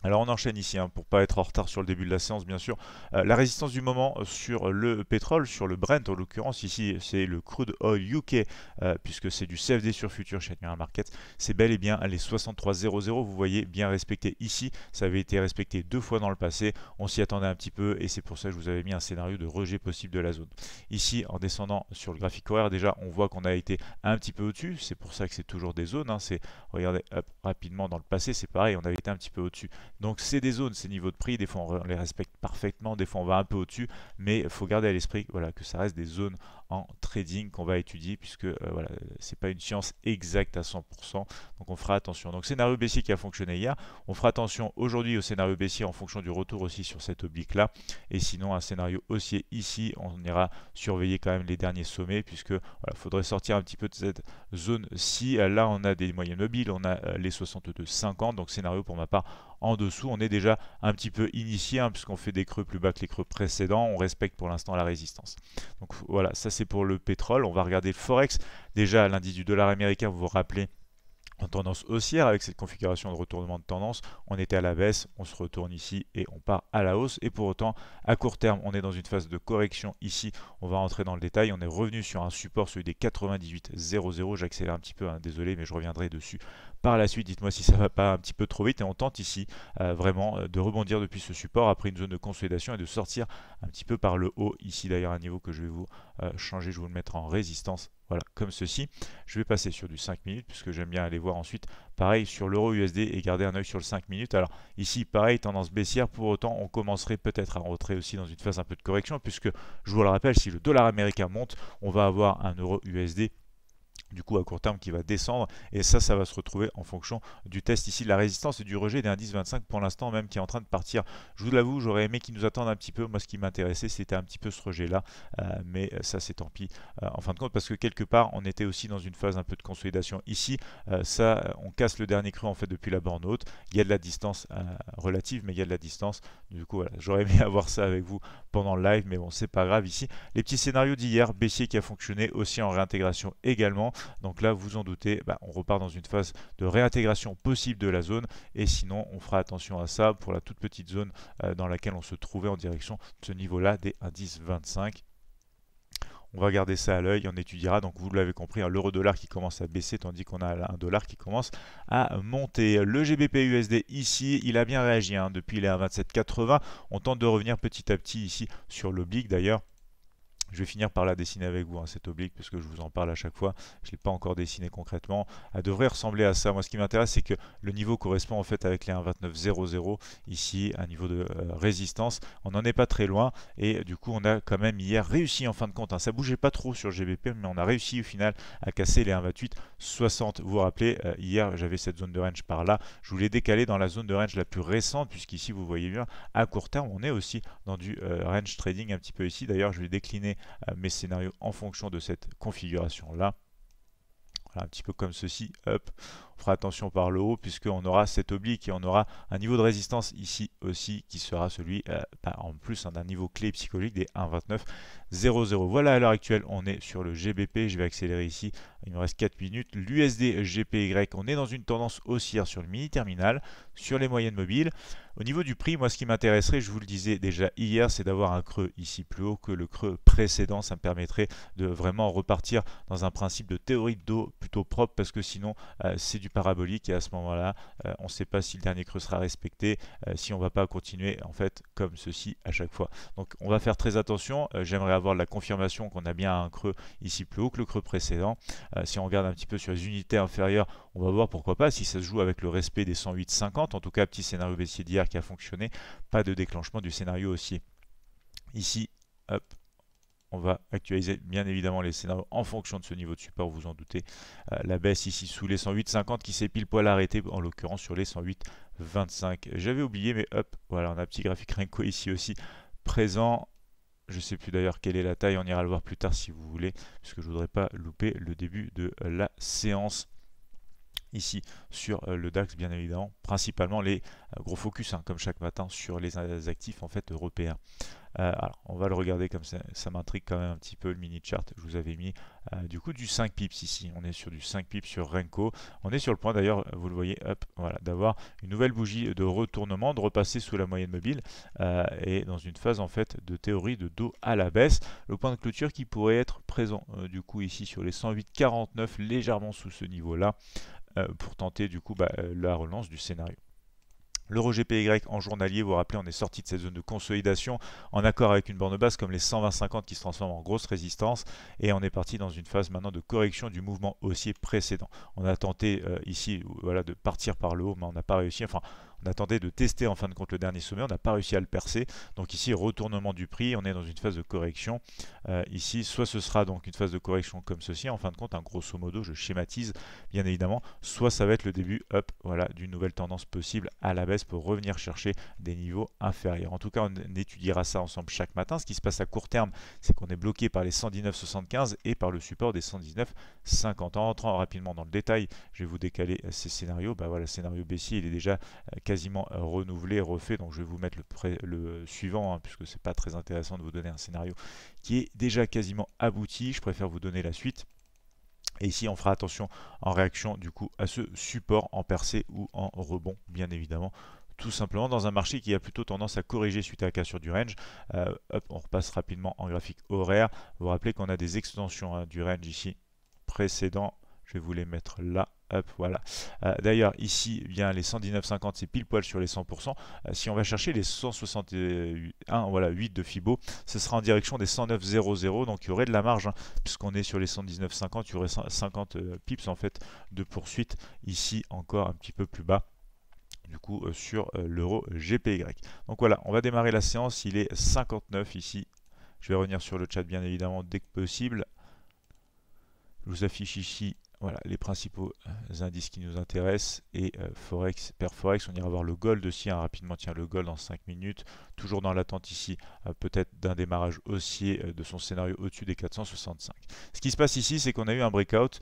Alors on enchaîne ici hein, pour pas être en retard sur le début de la séance bien sûr. Euh, la résistance du moment euh, sur le pétrole, sur le Brent en l'occurrence ici c'est le crude oil UK euh, puisque c'est du CFD sur futur chez Admiral Market, c'est bel et bien les 63,00 vous voyez bien respecté ici, ça avait été respecté deux fois dans le passé, on s'y attendait un petit peu et c'est pour ça que je vous avais mis un scénario de rejet possible de la zone. Ici en descendant sur le graphique horaire déjà on voit qu'on a été un petit peu au-dessus, c'est pour ça que c'est toujours des zones, hein. c'est regardez rapidement dans le passé c'est pareil on avait été un petit peu au-dessus donc c'est des zones, ces niveaux de prix, des fois on les respecte parfaitement, des fois on va un peu au-dessus, mais il faut garder à l'esprit voilà, que ça reste des zones trading qu'on va étudier puisque euh, voilà, c'est pas une science exacte à 100%. Donc on fera attention. Donc scénario baissier qui a fonctionné hier, on fera attention aujourd'hui au scénario baissier en fonction du retour aussi sur cette oblique là. Et sinon un scénario haussier ici, on ira surveiller quand même les derniers sommets puisque voilà, faudrait sortir un petit peu de cette zone ci. Là on a des moyens mobiles, on a euh, les 50 Donc scénario pour ma part en dessous. On est déjà un petit peu initié hein, puisqu'on fait des creux plus bas que les creux précédents. On respecte pour l'instant la résistance. Donc voilà, ça c'est pour le pétrole. On va regarder forex. Déjà, l'indice du dollar américain, vous vous rappelez, en tendance haussière avec cette configuration de retournement de tendance. On était à la baisse, on se retourne ici et on part à la hausse. Et pour autant, à court terme, on est dans une phase de correction ici. On va rentrer dans le détail. On est revenu sur un support, celui des 98,00. J'accélère un petit peu, hein, désolé, mais je reviendrai dessus par la suite. Dites-moi si ça va pas un petit peu trop vite et on tente ici euh, vraiment euh, de rebondir depuis ce support après une zone de consolidation et de sortir un petit peu par le haut. Ici d'ailleurs un niveau que je vais vous euh, changer, je vais vous le mettre en résistance. Voilà, comme ceci. Je vais passer sur du 5 minutes puisque j'aime bien aller voir ensuite pareil sur l'euro USD et garder un œil sur le 5 minutes. Alors ici pareil tendance baissière pour autant on commencerait peut-être à rentrer aussi dans une phase un peu de correction puisque je vous le rappelle si le dollar américain monte on va avoir un euro USD du coup à court terme qui va descendre et ça ça va se retrouver en fonction du test ici la résistance et du rejet des indices 25 pour l'instant même qui est en train de partir je vous l'avoue j'aurais aimé qu'ils nous attendent un petit peu moi ce qui m'intéressait c'était un petit peu ce rejet là euh, mais ça c'est tant pis euh, en fin de compte parce que quelque part on était aussi dans une phase un peu de consolidation ici euh, ça on casse le dernier creux en fait depuis la borne haute il y a de la distance relative mais il y a de la distance du coup j'aurais aimé (laughs) avoir ça avec vous pendant le live mais bon c'est pas grave ici les petits scénarios d'hier baissier qui a fonctionné aussi en réintégration également donc là, vous en doutez, bah, on repart dans une phase de réintégration possible de la zone. Et sinon, on fera attention à ça pour la toute petite zone euh, dans laquelle on se trouvait en direction de ce niveau-là des indices 25 on va garder ça à l'œil, on étudiera. Donc vous l'avez compris, hein, l'euro dollar qui commence à baisser tandis qu'on a un dollar qui commence à monter. Le GBP USD ici, il a bien réagi hein, depuis les 1,2780. On tente de revenir petit à petit ici sur l'oblique d'ailleurs je vais finir par la dessiner avec vous, hein, cette oblique, puisque je vous en parle à chaque fois. Je ne l'ai pas encore dessiné concrètement. Elle devrait ressembler à ça. Moi, ce qui m'intéresse, c'est que le niveau correspond en fait avec les 1.29.00, ici, un niveau de euh, résistance. On n'en est pas très loin, et du coup, on a quand même hier réussi en fin de compte. Hein. Ça bougeait pas trop sur GBP, mais on a réussi au final à casser les 1.28.60. Vous vous rappelez, euh, hier, j'avais cette zone de range par là. Je voulais décaler dans la zone de range la plus récente, puisqu'ici, vous voyez bien, à court terme, on est aussi dans du euh, range trading un petit peu ici. D'ailleurs, je vais décliner euh, mes scénarios en fonction de cette configuration là. un petit peu comme ceci, hop, on fera attention par le haut on aura cet oblique et on aura un niveau de résistance ici aussi qui sera celui euh, bah, en plus hein, d'un niveau clé psychologique des 1.29.00. Voilà à l'heure actuelle on est sur le GBP, je vais accélérer ici, il me reste 4 minutes. L'USD GPY, on est dans une tendance haussière sur le mini terminal, sur les moyennes mobiles. Au niveau du prix, moi ce qui m'intéresserait, je vous le disais déjà hier, c'est d'avoir un creux ici plus haut que le creux précédent. Ça me permettrait de vraiment repartir dans un principe de théorie de plutôt propre parce que sinon euh, c'est du parabolique et à ce moment-là, euh, on ne sait pas si le dernier creux sera respecté, euh, si on ne va pas continuer en fait comme ceci à chaque fois. Donc on va faire très attention. J'aimerais avoir la confirmation qu'on a bien un creux ici plus haut que le creux précédent. si on regarde un petit peu sur les unités inférieures, on va voir pourquoi pas si ça se joue avec le respect des 108,50. En tout cas, petit scénario baissier d'hier qui a fonctionné. Pas de déclenchement du scénario haussier. Ici, hop, on va actualiser bien évidemment les scénarios en fonction de ce niveau de support, vous en doutez. Euh, la baisse ici sous les 108,50 qui s'est pile poil arrêté en l'occurrence sur les 108,25. J'avais oublié, mais hop, voilà, on a un petit graphique Renko ici aussi présent. Je ne sais plus d'ailleurs quelle est la taille, on ira le voir plus tard si vous voulez, que je ne voudrais pas louper le début de la séance ici sur euh, le DAX bien évidemment, principalement les euh, gros focus hein, comme chaque matin sur les actifs en fait européens. Euh, on va le regarder comme ça, ça m'intrigue quand même un petit peu le mini chart. Je vous avais mis du coup du 5 pips ici. On est sur du 5 pips sur Renko. On est sur le point d'ailleurs, vous le voyez, hop, voilà, d'avoir une nouvelle bougie de retournement, de repasser sous la moyenne mobile et dans une phase en fait de théorie de dos à la baisse. Le point de clôture qui pourrait être présent du coup ici sur les 108,49 légèrement sous ce niveau là. Euh, pour tenter du coup bah, euh, la relance du scénario. Le rejet en journalier, vous vous rappelez, on est sorti de cette zone de consolidation en accord avec une borne basse comme les 120-50 qui se transforment en grosse résistance et on est parti dans une phase maintenant de correction du mouvement haussier précédent. On a tenté euh, ici voilà, de partir par le haut mais on n'a pas réussi. Enfin, on attendait de tester en fin de compte le dernier sommet, on n'a pas réussi à le percer. Donc ici, retournement du prix, on est dans une phase de correction. Euh, ici, soit ce sera donc une phase de correction comme ceci, en fin de compte, un grosso modo, je schématise bien évidemment, soit ça va être le début up voilà, d'une nouvelle tendance possible à la baisse pour revenir chercher des niveaux inférieurs. En tout cas, on étudiera ça ensemble chaque matin. Ce qui se passe à court terme, c'est qu'on est bloqué par les 119,75 et par le support des 119,50. En entrant rapidement dans le détail, je vais vous décaler euh, ces scénarios. ben voilà, scénario baissier, il est déjà euh, quasiment renouvelé, refait. Donc je vais vous mettre le, prêt le suivant, hein, puisque c'est pas très intéressant de vous donner un scénario qui est déjà quasiment abouti. Je préfère vous donner la suite. Et ici, on fera attention en réaction du coup à ce support en percée ou en rebond, bien évidemment, tout simplement dans un marché qui a plutôt tendance à corriger suite à la cassure du range. Euh, on repasse rapidement en graphique horaire. Vous rappelez qu'on a des extensions hein, du range ici précédent. Je vais vous les mettre là voilà. Euh, d'ailleurs, ici, bien les 119,50, c'est pile poil sur les 100%. Euh, si on va chercher les 161, voilà, 8 de Fibo, ce sera en direction des 109,00, donc il y aurait de la marge, hein, puisqu'on est sur les 119,50, il y aurait 50 euh, pips en fait de poursuite ici encore un petit peu plus bas du coup sur l'euro GPY. Donc voilà, on va démarrer la séance, il est 59 ici. Je vais revenir sur le chat bien évidemment dès que possible. Je vous affiche ici voilà les principaux euh, indices qui nous intéressent et euh, Forex, perforex Forex, on ira voir le gold aussi hein, rapidement, tiens le gold en 5 minutes, toujours dans l'attente ici euh, peut-être d'un démarrage haussier de son scénario au-dessus des 465. Ce qui se passe ici c'est qu'on a eu un breakout,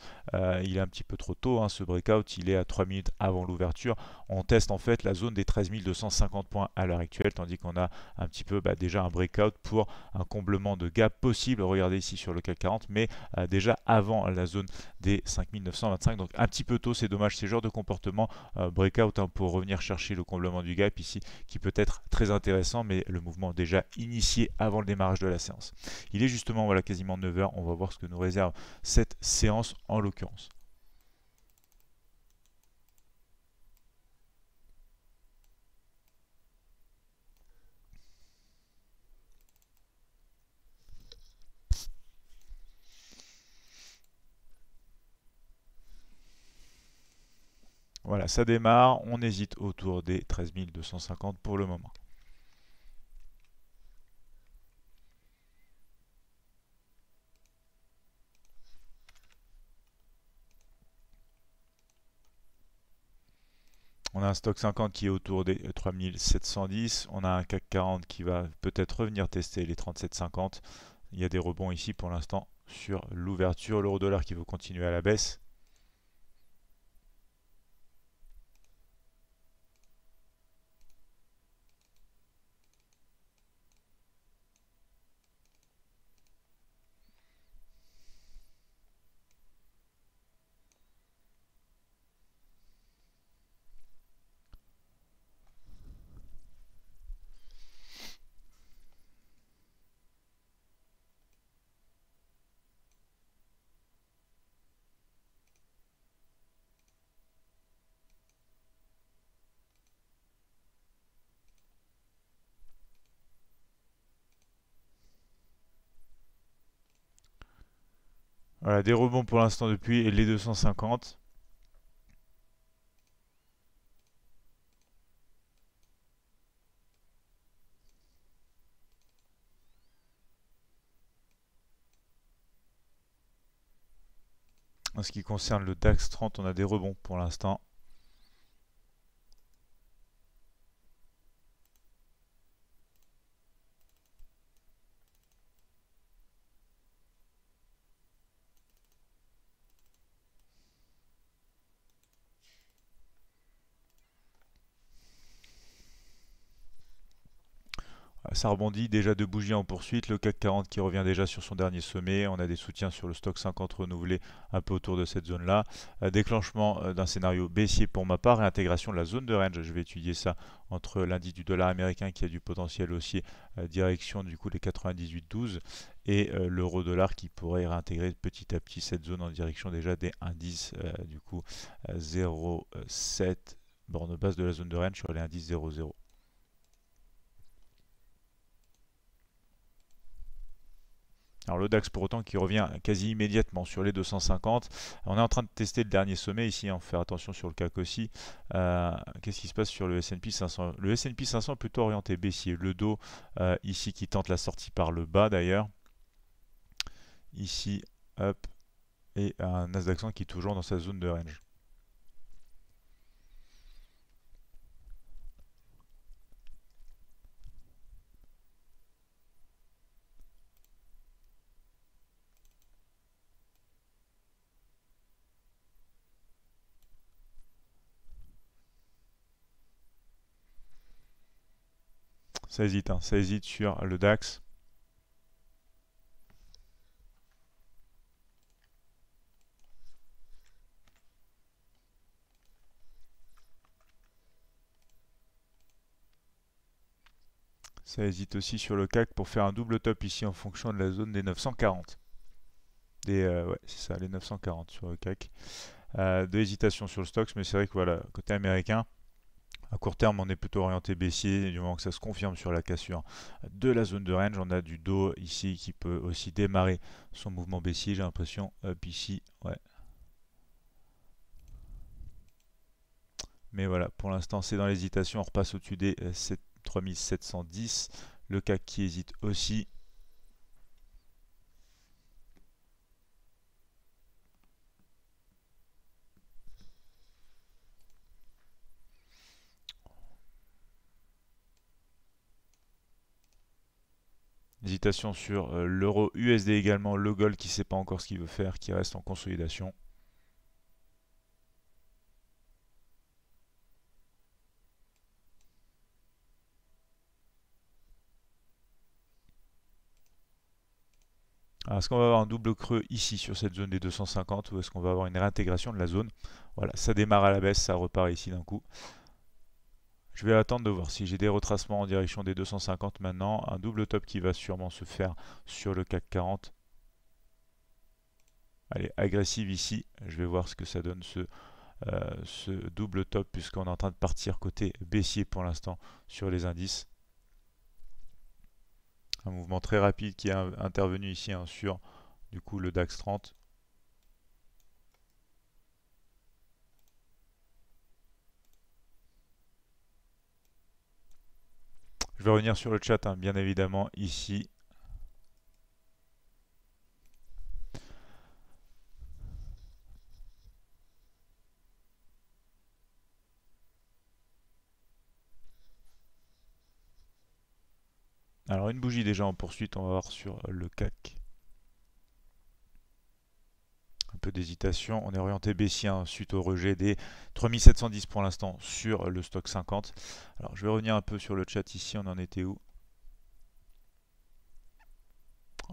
il est un petit peu trop tôt hein, ce breakout, il est à 3 minutes avant l'ouverture, on teste en fait la zone des 13 250 points à l'heure actuelle tandis qu'on a un petit peu bah, déjà un breakout pour un comblement de gap possible, regardez ici sur le CAC 40 mais déjà avant la zone des 5 1925 Donc un petit peu tôt, c'est dommage, ce genre de comportement euh, breakout hein, pour revenir chercher le comblement du gap ici qui peut être très intéressant, mais le mouvement déjà initié avant le démarrage de la séance. Il est justement voilà, quasiment 9h, on va voir ce que nous réserve cette séance en l'occurrence. Voilà, ça démarre. On hésite autour des 13 250 pour le moment. On a un stock 50 qui est autour des 3710. On a un CAC 40 qui va peut-être revenir tester les 3750. Il y a des rebonds ici pour l'instant sur l'ouverture. L'euro dollar qui veut continuer à la baisse. Voilà, des rebonds pour l'instant depuis et les 250. En ce qui concerne le DAX 30, on a des rebonds pour l'instant. ça rebondit déjà de bougies en poursuite, le CAC 40 qui revient déjà sur son dernier sommet, on a des soutiens sur le stock 50 renouvelé un peu autour de cette zone-là, euh, déclenchement euh, d'un scénario baissier pour ma part et de la zone de range, je vais étudier ça entre l'indice du dollar américain qui a du potentiel haussier euh, direction du coup les 12 et l'euro dollar qui pourrait réintégrer petit à petit cette zone en direction déjà des indices du coup 0,7 borne basse de la zone de range sur les indices 0,0. Alors le DAX pour autant qui revient quasi immédiatement sur les 250. On est en train de tester le dernier sommet ici, on hein, faire attention sur le CAC aussi. Euh, qu'est-ce qui se passe sur le S&P 500 Le S&P 500 plutôt orienté baissier. Le dos euh, ici qui tente la sortie par le bas d'ailleurs. Ici, up et un Nasdaq qui est toujours dans sa zone de range. Ça hésite, hein. ça hésite sur le DAX. Ça hésite aussi sur le CAC pour faire un double top ici en fonction de la zone des 940. Des, euh, ouais, c'est ça, les 940 sur le CAC. Deux de hésitation sur le stocks, mais c'est vrai que voilà, côté américain, à court terme, on est plutôt orienté baissier. Du moment que ça se confirme sur la cassure de la zone de range, on a du dos ici qui peut aussi démarrer son mouvement baissier. J'ai l'impression, up ici, ouais. Mais voilà, pour l'instant, c'est dans l'hésitation. On repasse au-dessus des 3710. Euh, Le CAC qui hésite aussi. Hésitation sur euh, l'euro USD également, le gold qui ne sait pas encore ce qu'il veut faire, qui reste en consolidation. Est-ce qu'on va avoir un double creux ici sur cette zone des 250 ou est-ce qu'on va avoir une réintégration de la zone Voilà, ça démarre à la baisse, ça repart ici d'un coup. Je vais attendre de voir si j'ai des retracements en direction des 250 maintenant. Un double top qui va sûrement se faire sur le CAC 40. Allez, agressive ici. Je vais voir ce que ça donne ce, euh, ce double top puisqu'on est en train de partir côté baissier pour l'instant sur les indices. Un mouvement très rapide qui est intervenu ici hein, sur du coup le DAX 30. Je vais revenir sur le chat, hein, bien évidemment, ici. Alors une bougie déjà en poursuite, on va voir sur le CAC peu d'hésitation. On est orienté baissier suite au rejet des 3710 pour l'instant sur le stock 50. Alors je vais revenir un peu sur le chat ici, on en était où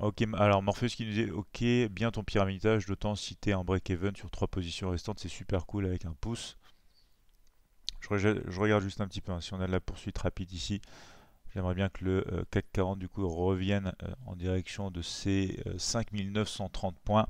Ok, alors Morpheus qui nous dit Ok, bien ton pyramidage, d'autant si t'es en break-even sur trois positions restantes, c'est super cool avec un pouce. Je, regarde juste un petit peu, hein. si on a de la poursuite rapide ici, j'aimerais bien que le euh, CAC 40 du coup revienne euh, en direction de ces 5930 euh, points.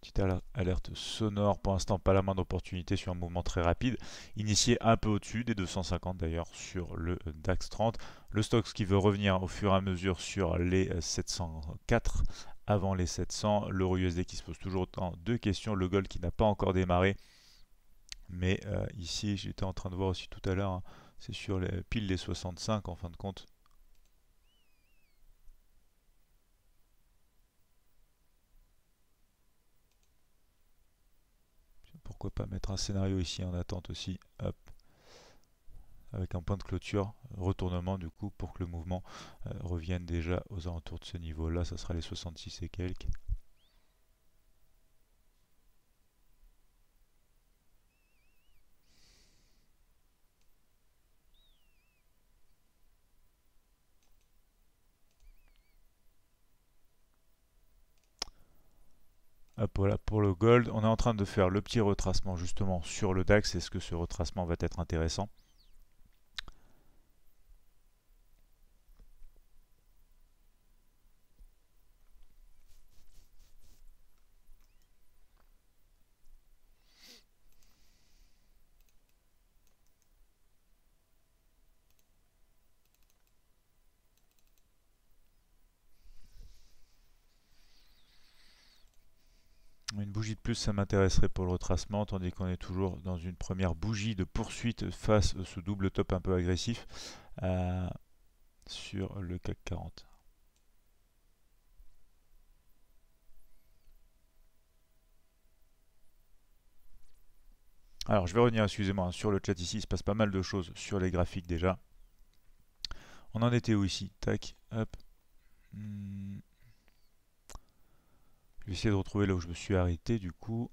Petite alerte sonore, pour l'instant pas la moindre opportunité sur un mouvement très rapide, initié un peu au-dessus des 250 d'ailleurs sur le DAX 30. Le stoxx qui veut revenir au fur et à mesure sur les 704 avant les 700. L'euro USD qui se pose toujours autant de questions. Le gold qui n'a pas encore démarré. Mais euh, ici, j'étais en train de voir aussi tout à l'heure, hein, c'est sur les piles des 65 en fin de compte. pourquoi pas mettre un scénario ici en attente aussi, avec un point de clôture, retournement du coup, pour que le mouvement euh, revienne déjà aux alentours de ce niveau-là, ça sera les 66 et quelques. Ah, pour le gold. On est en train de faire le petit retracement justement sur le DAX. Est-ce que ce retracement va être intéressant ça m'intéresserait pour le retracement, tandis qu'on est toujours dans une première bougie de poursuite face à ce double top un peu agressif euh, sur le CAC 40. Alors je vais revenir, excusez-moi, hein, sur le chat ici, il se passe pas mal de choses sur les graphiques déjà. On en était où ici Tac, hop. Hmm. Je vais essayer de retrouver là où je me suis arrêté du coup.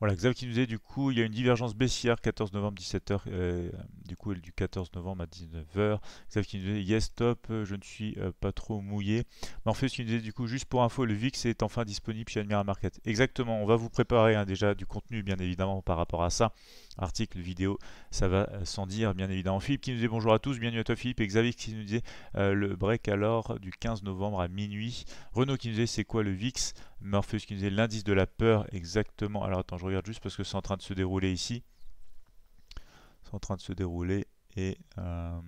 Voilà, Xav qui nous dit du coup, il y a une divergence baissière 14 novembre 17h, euh, du coup elle du 14 novembre à 19h. Xav qui nous dit yes top, euh, je ne suis euh, pas trop mouillé. En fait qui nous dit du coup, juste pour info, le VIX est enfin disponible chez admira Market. Exactement, on va vous préparer hein, déjà du contenu bien évidemment par rapport à ça article, vidéo, ça va euh, sans dire bien évidemment. Philippe qui nous dit bonjour à tous, bienvenue à toi Philippe, et Xavier qui nous disait euh, le break alors du 15 novembre à minuit, Renaud qui nous disait c'est quoi le VIX, Morpheus qui nous dit l'indice de la peur exactement, alors attends je regarde juste parce que c'est en train de se dérouler ici, c'est en train de se dérouler et... Euh,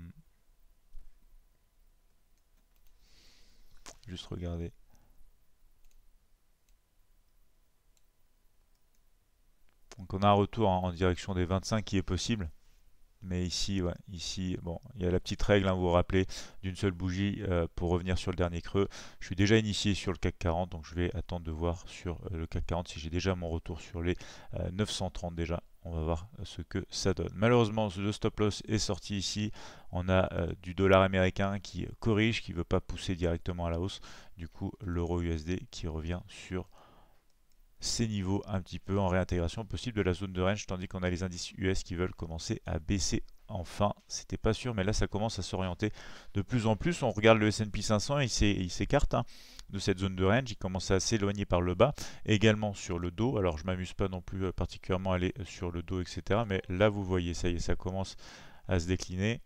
juste regarder Donc on a un retour en, direction des 25 qui est possible. Mais ici, ici, bon, il y a la petite règle, à hein, vous vous rappelez, d'une seule bougie euh, pour revenir sur le dernier creux. Je suis déjà initié sur le CAC 40, donc je vais attendre de voir sur euh, le CAC 40 si j'ai déjà mon retour sur les 930 euh, déjà. On va voir ce que ça donne. Malheureusement, le stop loss est sorti ici. On a du dollar américain qui corrige, qui ne veut pas pousser directement à la hausse. Du coup, l'euro USD qui revient sur ces niveaux un petit peu en réintégration possible de la zone de range, tandis qu'on a les indices US qui veulent commencer à baisser enfin. C'était pas sûr, mais là ça commence à s'orienter de plus en plus. On regarde le S&P 500 et il s'écarte hein, de cette zone de range. Il commence à s'éloigner par le bas, également sur le dos. Alors je m'amuse pas non plus euh, particulièrement à aller euh, sur le dos, etc. Mais là vous voyez, ça y est, ça commence à se décliner,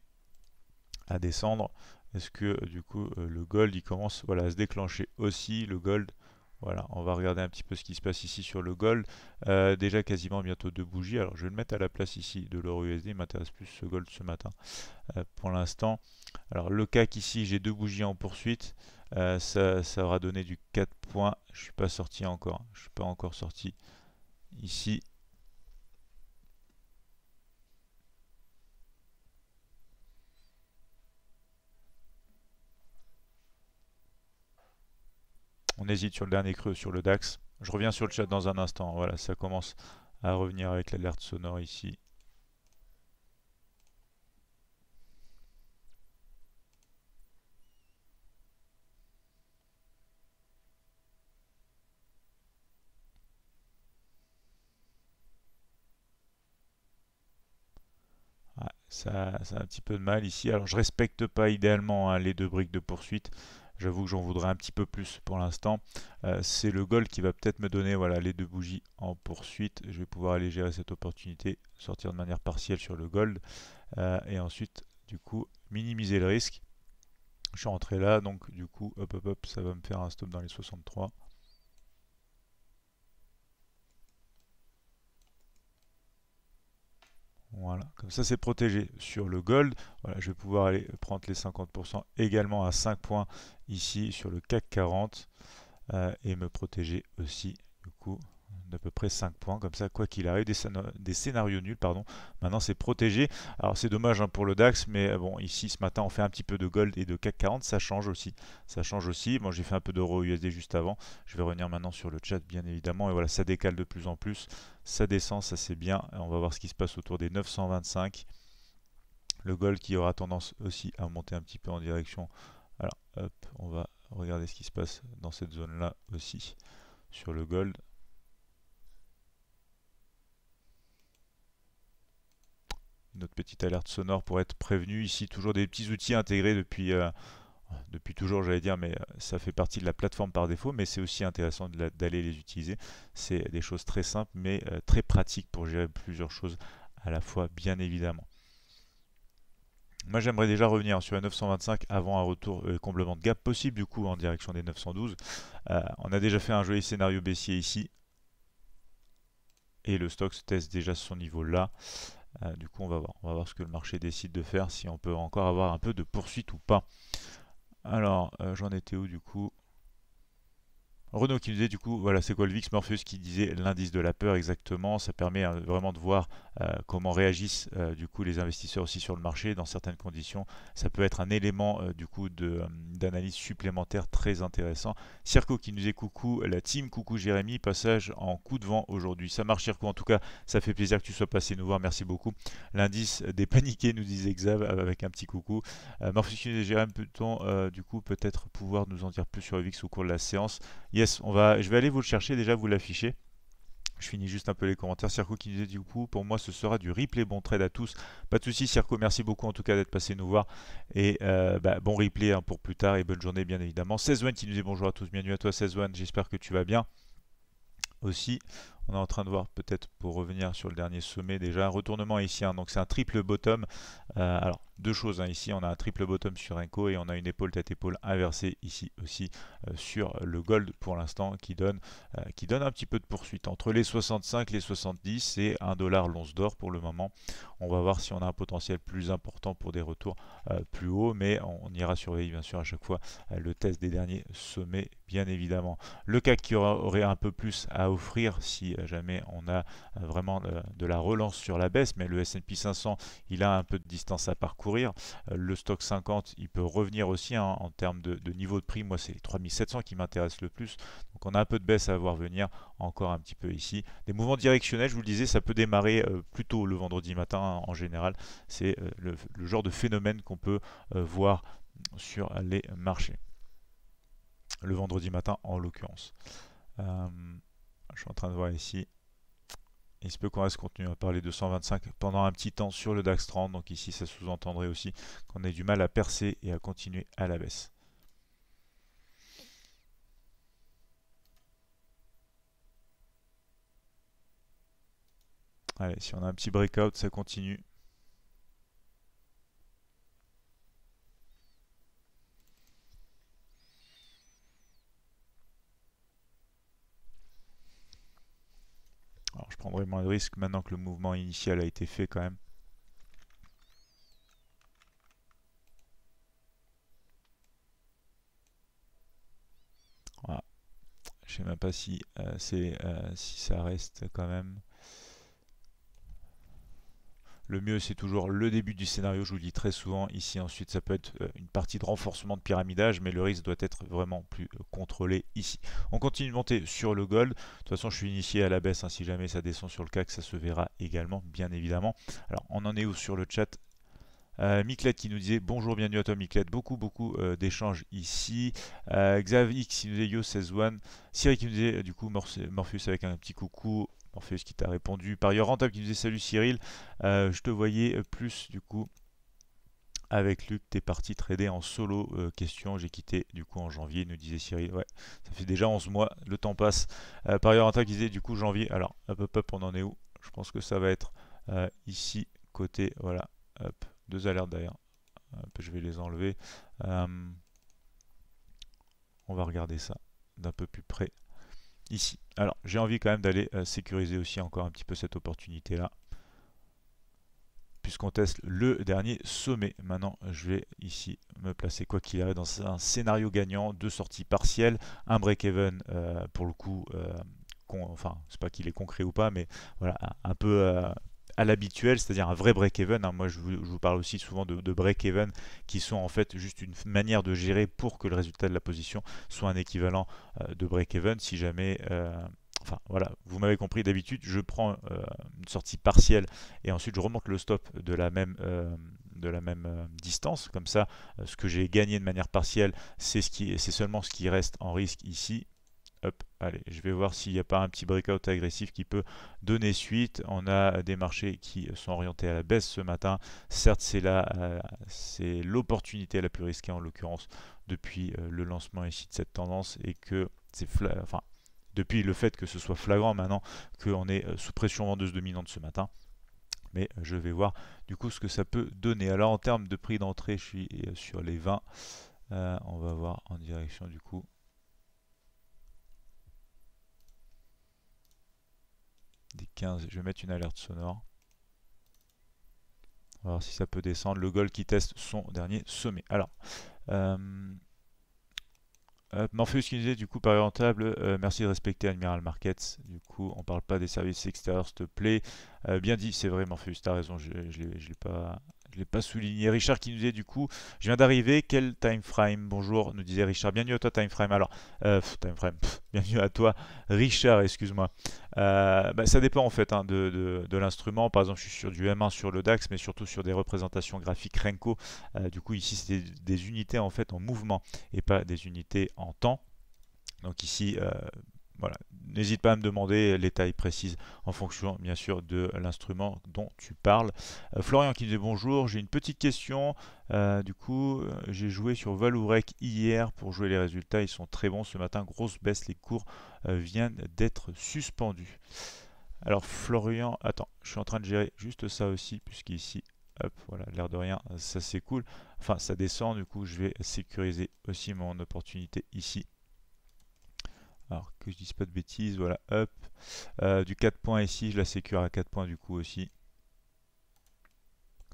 à descendre. Est-ce que euh, du coup le gold il commence voilà, à se déclencher aussi Le gold voilà, on va regarder un petit peu ce qui se passe ici sur le gold. Euh, déjà quasiment bientôt deux bougies. Alors je vais le mettre à la place ici de l'euro USD. Il m'intéresse plus ce gold ce matin euh, pour l'instant. Alors le CAC ici, j'ai deux bougies en poursuite. Euh, ça, aura donné du 4 points. Je suis pas sorti encore. Je suis pas encore sorti ici. On hésite sur le dernier creux, sur le DAX. Je reviens sur le chat dans un instant. Voilà, ça commence à revenir avec l'alerte sonore ici. Ah, ça, ça, a un petit peu de mal ici. Alors je respecte pas idéalement hein, les deux briques de poursuite. J'avoue que j'en voudrais un petit peu plus pour l'instant. Euh, c'est le gold qui va peut-être me donner voilà, les deux bougies en poursuite. Je vais pouvoir aller gérer cette opportunité, sortir de manière partielle sur le gold. Euh, et ensuite, du coup, minimiser le risque. Je suis rentré là, donc du coup, hop, hop, hop, ça va me faire un stop dans les 63. Voilà, comme ça c'est protégé. Sur le gold, je vais pouvoir aller prendre les 50% également à 5 points ici sur le CAC 40 euh, et me protéger aussi du coup d'à peu près 5 points, comme ça, quoi qu'il arrive, des, scénarios nuls, pardon. Maintenant, c'est protégé. Alors, c'est dommage hein, pour le DAX, mais euh, bon, ici, ce matin, on fait un petit peu de gold et de CAC 40, ça change aussi. Ça change aussi. Bon, j'ai fait un peu d'euro USD juste avant. Je vais revenir maintenant sur le chat, bien évidemment. Et voilà, ça décale de plus en plus. Ça descend, ça c'est bien. On va voir ce qui se passe autour des 925. Le gold qui aura tendance aussi à monter un petit peu en direction. Alors, hop, on va regarder ce qui se passe dans cette zone-là aussi sur le gold. notre petite alerte sonore pour être prévenu. Ici, toujours des petits outils intégrés depuis, euh, depuis toujours, j'allais dire, mais euh, ça fait partie de la plateforme par défaut, mais c'est aussi intéressant d'aller les utiliser. C'est des choses très simples, mais euh, très pratiques pour gérer plusieurs choses à la fois, bien évidemment. Moi, j'aimerais déjà revenir sur la 925 avant un retour comblement de gap possible, du coup, en direction des 912. on a déjà fait un joli scénario baissier ici. Et le stock se teste déjà son niveau là. Euh, du coup, on va voir. On va voir ce que le marché décide de faire, si on peut encore avoir un peu de poursuite ou pas. Alors, euh, j'en étais où du coup Renaud qui nous disait du coup, voilà, c'est quoi le VIX Morpheus qui disait l'indice de la peur exactement. Ça permet euh, vraiment de voir euh, comment réagissent euh, du coup les investisseurs aussi sur le marché dans certaines conditions. Ça peut être un élément du coup d'analyse supplémentaire très intéressant. Circo qui nous est coucou, la team, coucou Jérémy, passage en coup de vent aujourd'hui. Ça marche Circo, en tout cas, ça fait plaisir que tu sois passé nous voir, merci beaucoup. L'indice des paniqués nous disait Xav avec un petit coucou. Morpheus qui nous disait Jérémy, peut-on du coup peut-être pouvoir nous en dire plus sur le VIX au cours de la séance on va, je vais aller vous le chercher, déjà vous l'afficher. Je finis juste un peu les commentaires. Circo qui nous dit du coup, pour moi ce sera du replay. Bon trade à tous. Pas de soucis Circo, merci beaucoup en tout cas d'être passé nous voir. Et euh, bah, bon replay hein, pour plus tard et bonne journée bien évidemment. 16 qui nous dit bonjour à tous, bienvenue à toi 16 j'espère que tu vas bien aussi. On est en train de voir peut-être pour revenir sur le dernier sommet déjà un retournement ici. Hein. donc c'est un triple bottom. Euh, alors deux choses hein. ici, on a un triple bottom sur Enco et on a une épaule tête épaule inversée ici aussi euh, sur le gold pour l'instant qui donne euh, qui donne un petit peu de poursuite entre les 65 les 70 et 1 dollar l'once d'or pour le moment. On va voir si on a un potentiel plus important pour des retours plus haut, mais on, ira surveiller bien sûr à chaque fois le test des derniers sommets bien évidemment. Le CAC qui aurait un peu plus à offrir si euh, jamais on a euh, vraiment euh, de la relance sur la baisse, mais le S&P 500, il a un peu de distance à parcourir. Le stock 50, il peut revenir aussi hein, en termes de, niveau de prix. Moi, c'est les 3700 qui m'intéressent le plus. Donc, on a un peu de baisse à voir venir encore un petit peu ici. Des mouvements directionnels, je vous le disais, ça peut démarrer plus tôt le vendredi matin hein, en général. C'est le, genre de phénomène qu'on peut voir sur les marchés. Le vendredi matin en l'occurrence je suis en train de voir ici. Il se peut qu'on reste contenu à parler de 125 pendant un petit temps sur le DAX 30. Donc ici, ça sous-entendrait aussi qu'on ait du mal à percer et à continuer à la baisse. Allez, si on a un petit breakout, ça continue. prendrai moins de risques maintenant que le mouvement initial a été fait quand même. Voilà. Je sais même pas si, euh, c'est euh, si ça reste quand même. Le mieux, c'est toujours le début du scénario, je vous le dis très souvent. Ici, ensuite, ça peut être euh, une partie de renforcement de pyramidage, mais le risque doit être vraiment plus euh, contrôlé ici. On continue de monter sur le gold. De toute façon, je suis initié à la baisse. Hein. si jamais ça descend sur le CAC, ça se verra également, bien évidemment. Alors, on en est où sur le chat euh, Miklet qui nous disait bonjour, bienvenue à toi Miklet, beaucoup beaucoup euh, d'échanges ici. Euh, Xav X qui nous disait yo 16 one. Cyril qui nous disait du coup Morpheus avec un petit coucou ce qui t'a répondu. Par ailleurs, Rentable qui nous salut Cyril, euh, je te voyais euh, plus du coup avec Luc, t'es parti trader en solo euh, question, j'ai quitté du coup en janvier, nous disait Cyril, ouais, ça fait déjà 11 mois, le temps passe. par ailleurs, Rentable qui disait du coup janvier, alors hop hop hop, on en est où Je pense que ça va être ici, côté, voilà, hop, deux alertes d'ailleurs, je vais les enlever. on va regarder ça d'un peu plus près ici. Alors, j'ai envie quand même d'aller euh, sécuriser aussi encore un petit peu cette opportunité-là. Puisqu'on teste le dernier sommet. Maintenant, je vais ici me placer, quoi qu'il arrive, dans un scénario gagnant, deux sorties partielles, un break-even euh, pour le coup... Euh, enfin, c'est pas qu'il est concret ou pas, mais voilà, un peu à l'habituel, c'est-à-dire un vrai break-even. Hein. Moi, je vous, parle aussi souvent de, break-even qui sont en fait juste une manière de gérer pour que le résultat de la position soit un équivalent euh, de break-even si jamais. Euh, enfin voilà, vous m'avez compris, d'habitude je prends euh, une sortie partielle et ensuite je remonte le stop de la même, de la même distance. Comme ça, ce que j'ai gagné de manière partielle, c'est ce qui, c'est seulement ce qui reste en risque ici. Hop, allez, je vais voir s'il n'y a pas un petit breakout agressif qui peut donner suite. On a des marchés qui sont orientés à la baisse ce matin. Certes, c'est là, euh, c'est l'opportunité la plus risquée en l'occurrence depuis euh, le lancement ici de cette tendance et que c'est enfin depuis le fait que ce soit flagrant maintenant qu'on est euh, sous pression vendeuse dominante ce matin mais je vais voir du coup ce que ça peut donner. Alors en termes de prix d'entrée, je suis sur les 20. on va voir en direction du coup des 15. Je vais mettre une alerte sonore. On va voir si ça peut descendre. Le goal qui teste son dernier sommet. Alors, euh, Morpheus qui disait du coup par rentable, euh, merci de respecter Admiral Markets. Du coup, on parle pas des services extérieurs, s'il te plaît. Euh, bien dit, c'est vrai Morpheus, t'as raison, je, je, je l'ai pas je ne l'ai pas souligné. Richard qui nous dit du coup, je viens d'arriver, quel time frame Bonjour, nous disait Richard. Bienvenue à toi, time frame. Alors, euh, time frame, (laughs) bienvenue à toi, Richard, excuse-moi. Euh, bah, ça dépend en fait hein, de, l'instrument. Par exemple, je suis sur du M1 sur le DAX, mais surtout sur des représentations graphiques Renko. Euh, du coup, ici, c'était des, unités en fait en mouvement et pas des unités en temps. Donc ici, n'hésite pas à me demander les tailles précises en fonction bien sûr de l'instrument dont tu parles. Euh, Florian qui dit bonjour, j'ai une petite question. Euh, du coup, euh, j'ai joué sur Valourec hier pour jouer les résultats, ils sont très bons ce matin, grosse baisse, les cours viennent d'être suspendus. Alors Florian, attends, je suis en train de gérer juste ça aussi, puisqu'ici, hop, voilà, l'air de rien, ça s'écoule. Enfin, ça descend, du coup, je vais sécuriser aussi mon opportunité ici alors que je dise pas de bêtises, voilà, up, euh, du 4 points ici, je la sécure à 4 points du coup aussi.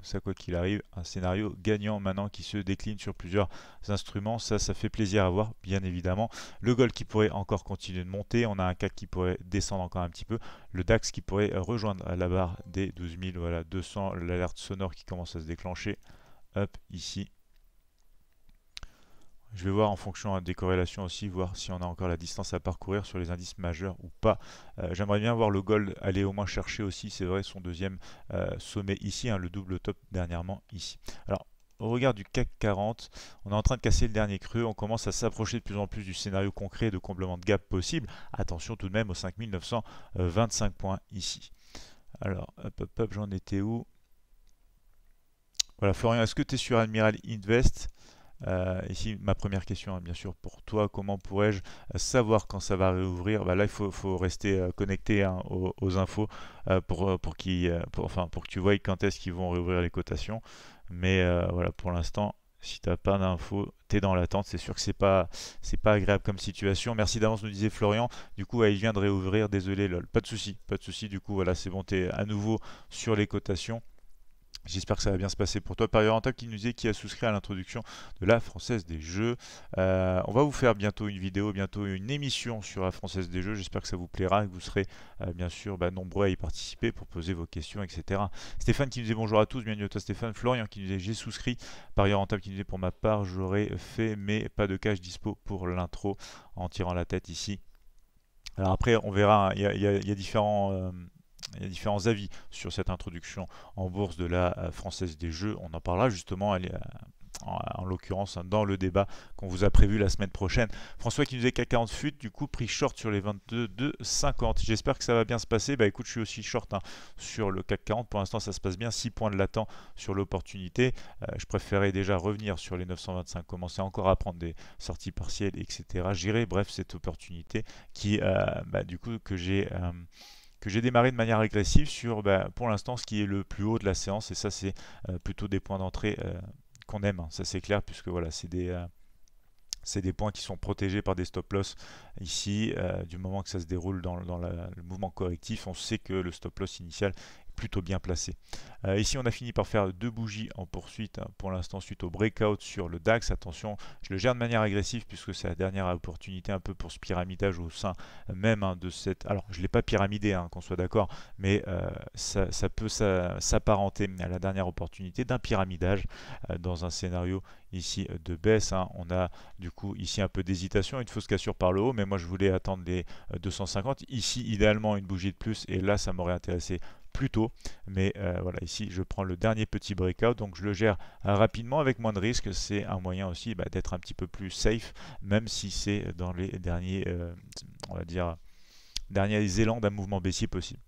ça, quoi qu'il arrive, un scénario gagnant maintenant qui se décline sur plusieurs instruments, ça, ça fait plaisir à voir, bien évidemment. Le gold qui pourrait encore continuer de monter, on a un CAC qui pourrait descendre encore un petit peu, le DAX qui pourrait rejoindre la barre des 12 000, voilà, 200, l'alerte sonore qui commence à se déclencher, up ici, je vais voir en fonction des corrélations aussi, voir si on a encore la distance à parcourir sur les indices majeurs ou pas. Euh, j'aimerais bien voir le gold aller au moins chercher aussi, c'est vrai, son deuxième euh, sommet ici, hein, le double top dernièrement ici. Alors, au regard du CAC 40, on est en train de casser le dernier creux, on commence à s'approcher de plus en plus du scénario concret de comblement de gap possible. Attention tout de même aux 5925 points ici. Alors, hop, hop, hop, j'en étais où Voilà, Florian, est-ce que tu es sur Admiral Invest euh, ici, ma première question, hein, bien sûr, pour toi, comment pourrais-je euh, savoir quand ça va réouvrir bah, Là, il faut, rester euh, connecté hein, aux, infos pour, pour, qui, enfin, pour que tu vois quand est-ce qu'ils vont réouvrir les cotations. Mais voilà, pour l'instant, si tu n'as pas d'infos, tu es dans l'attente. C'est sûr que c'est pas pas agréable comme situation. Merci d'avance, nous disait Florian. Du coup, il vient de réouvrir. Désolé, lol. Pas de souci, pas de souci. Du coup, voilà, c'est bon, tu es à nouveau sur les cotations. J'espère que ça va bien se passer pour toi. Période rentable qui nous dit qui a souscrit à l'introduction de la Française des Jeux. Euh, on va vous faire bientôt une vidéo, bientôt une émission sur la Française des Jeux. J'espère que ça vous plaira et que vous serez euh, bien sûr bah, nombreux à y participer pour poser vos questions, etc. Stéphane qui nous dit bonjour à tous, bienvenue à toi Stéphane. Florian qui nous dit j'ai souscrit. Parieur rentable qui nous dit pour ma part j'aurais fait mais pas de cash dispo pour l'intro en tirant la tête ici. Alors après on verra, hein. il y, a différents... Euh, il y a différents avis sur cette introduction en bourse de la euh, Française des Jeux. On en parlera justement euh, en, l'occurrence hein, dans le débat qu'on vous a prévu la semaine prochaine. François qui nous est cac 40 fut, du coup pris short sur les 22 J'espère que ça va bien se passer. Bah écoute, je suis aussi short hein, sur le CAC 40. Pour l'instant, ça se passe bien. 6 points de latent sur l'opportunité. Euh, je préférais déjà revenir sur les 925, commencer encore à prendre des sorties partielles, etc. J'irai. bref, cette opportunité qui, bah, du coup, que j'ai j'ai démarré de manière agressive sur bah, pour l'instant ce qui est le plus haut de la séance et ça c'est euh, plutôt des points d'entrée euh, qu'on aime, hein. ça c'est clair puisque voilà c'est des euh, c'est des points qui sont protégés par des stop loss ici. du moment que ça se déroule dans, le mouvement correctif, on sait que le stop loss initial plutôt bien placé. Euh, ici, on a fini par faire deux bougies en poursuite hein, pour l'instant suite au breakout sur le DAX. Attention, je le gère de manière agressive puisque c'est la dernière opportunité un peu pour ce pyramidage au sein même hein, de cette... Alors, je ne l'ai pas pyramidé, hein, qu'on soit d'accord, mais euh, ça, peut s'apparenter à la dernière opportunité d'un pyramidage euh, dans un scénario ici de baisse. On a du coup ici un peu d'hésitation, une fausse cassure par le haut, mais moi je voulais attendre les 250. Ici, idéalement, une bougie de plus et là, ça m'aurait intéressé plus tôt. Mais euh, voilà, ici, je prends le dernier petit breakout, donc je le gère euh, rapidement avec moins de risque. C'est un moyen aussi bah, d'être un petit peu plus safe, même si c'est dans les derniers, euh, on va dire, derniers élans d'un mouvement baissier possible.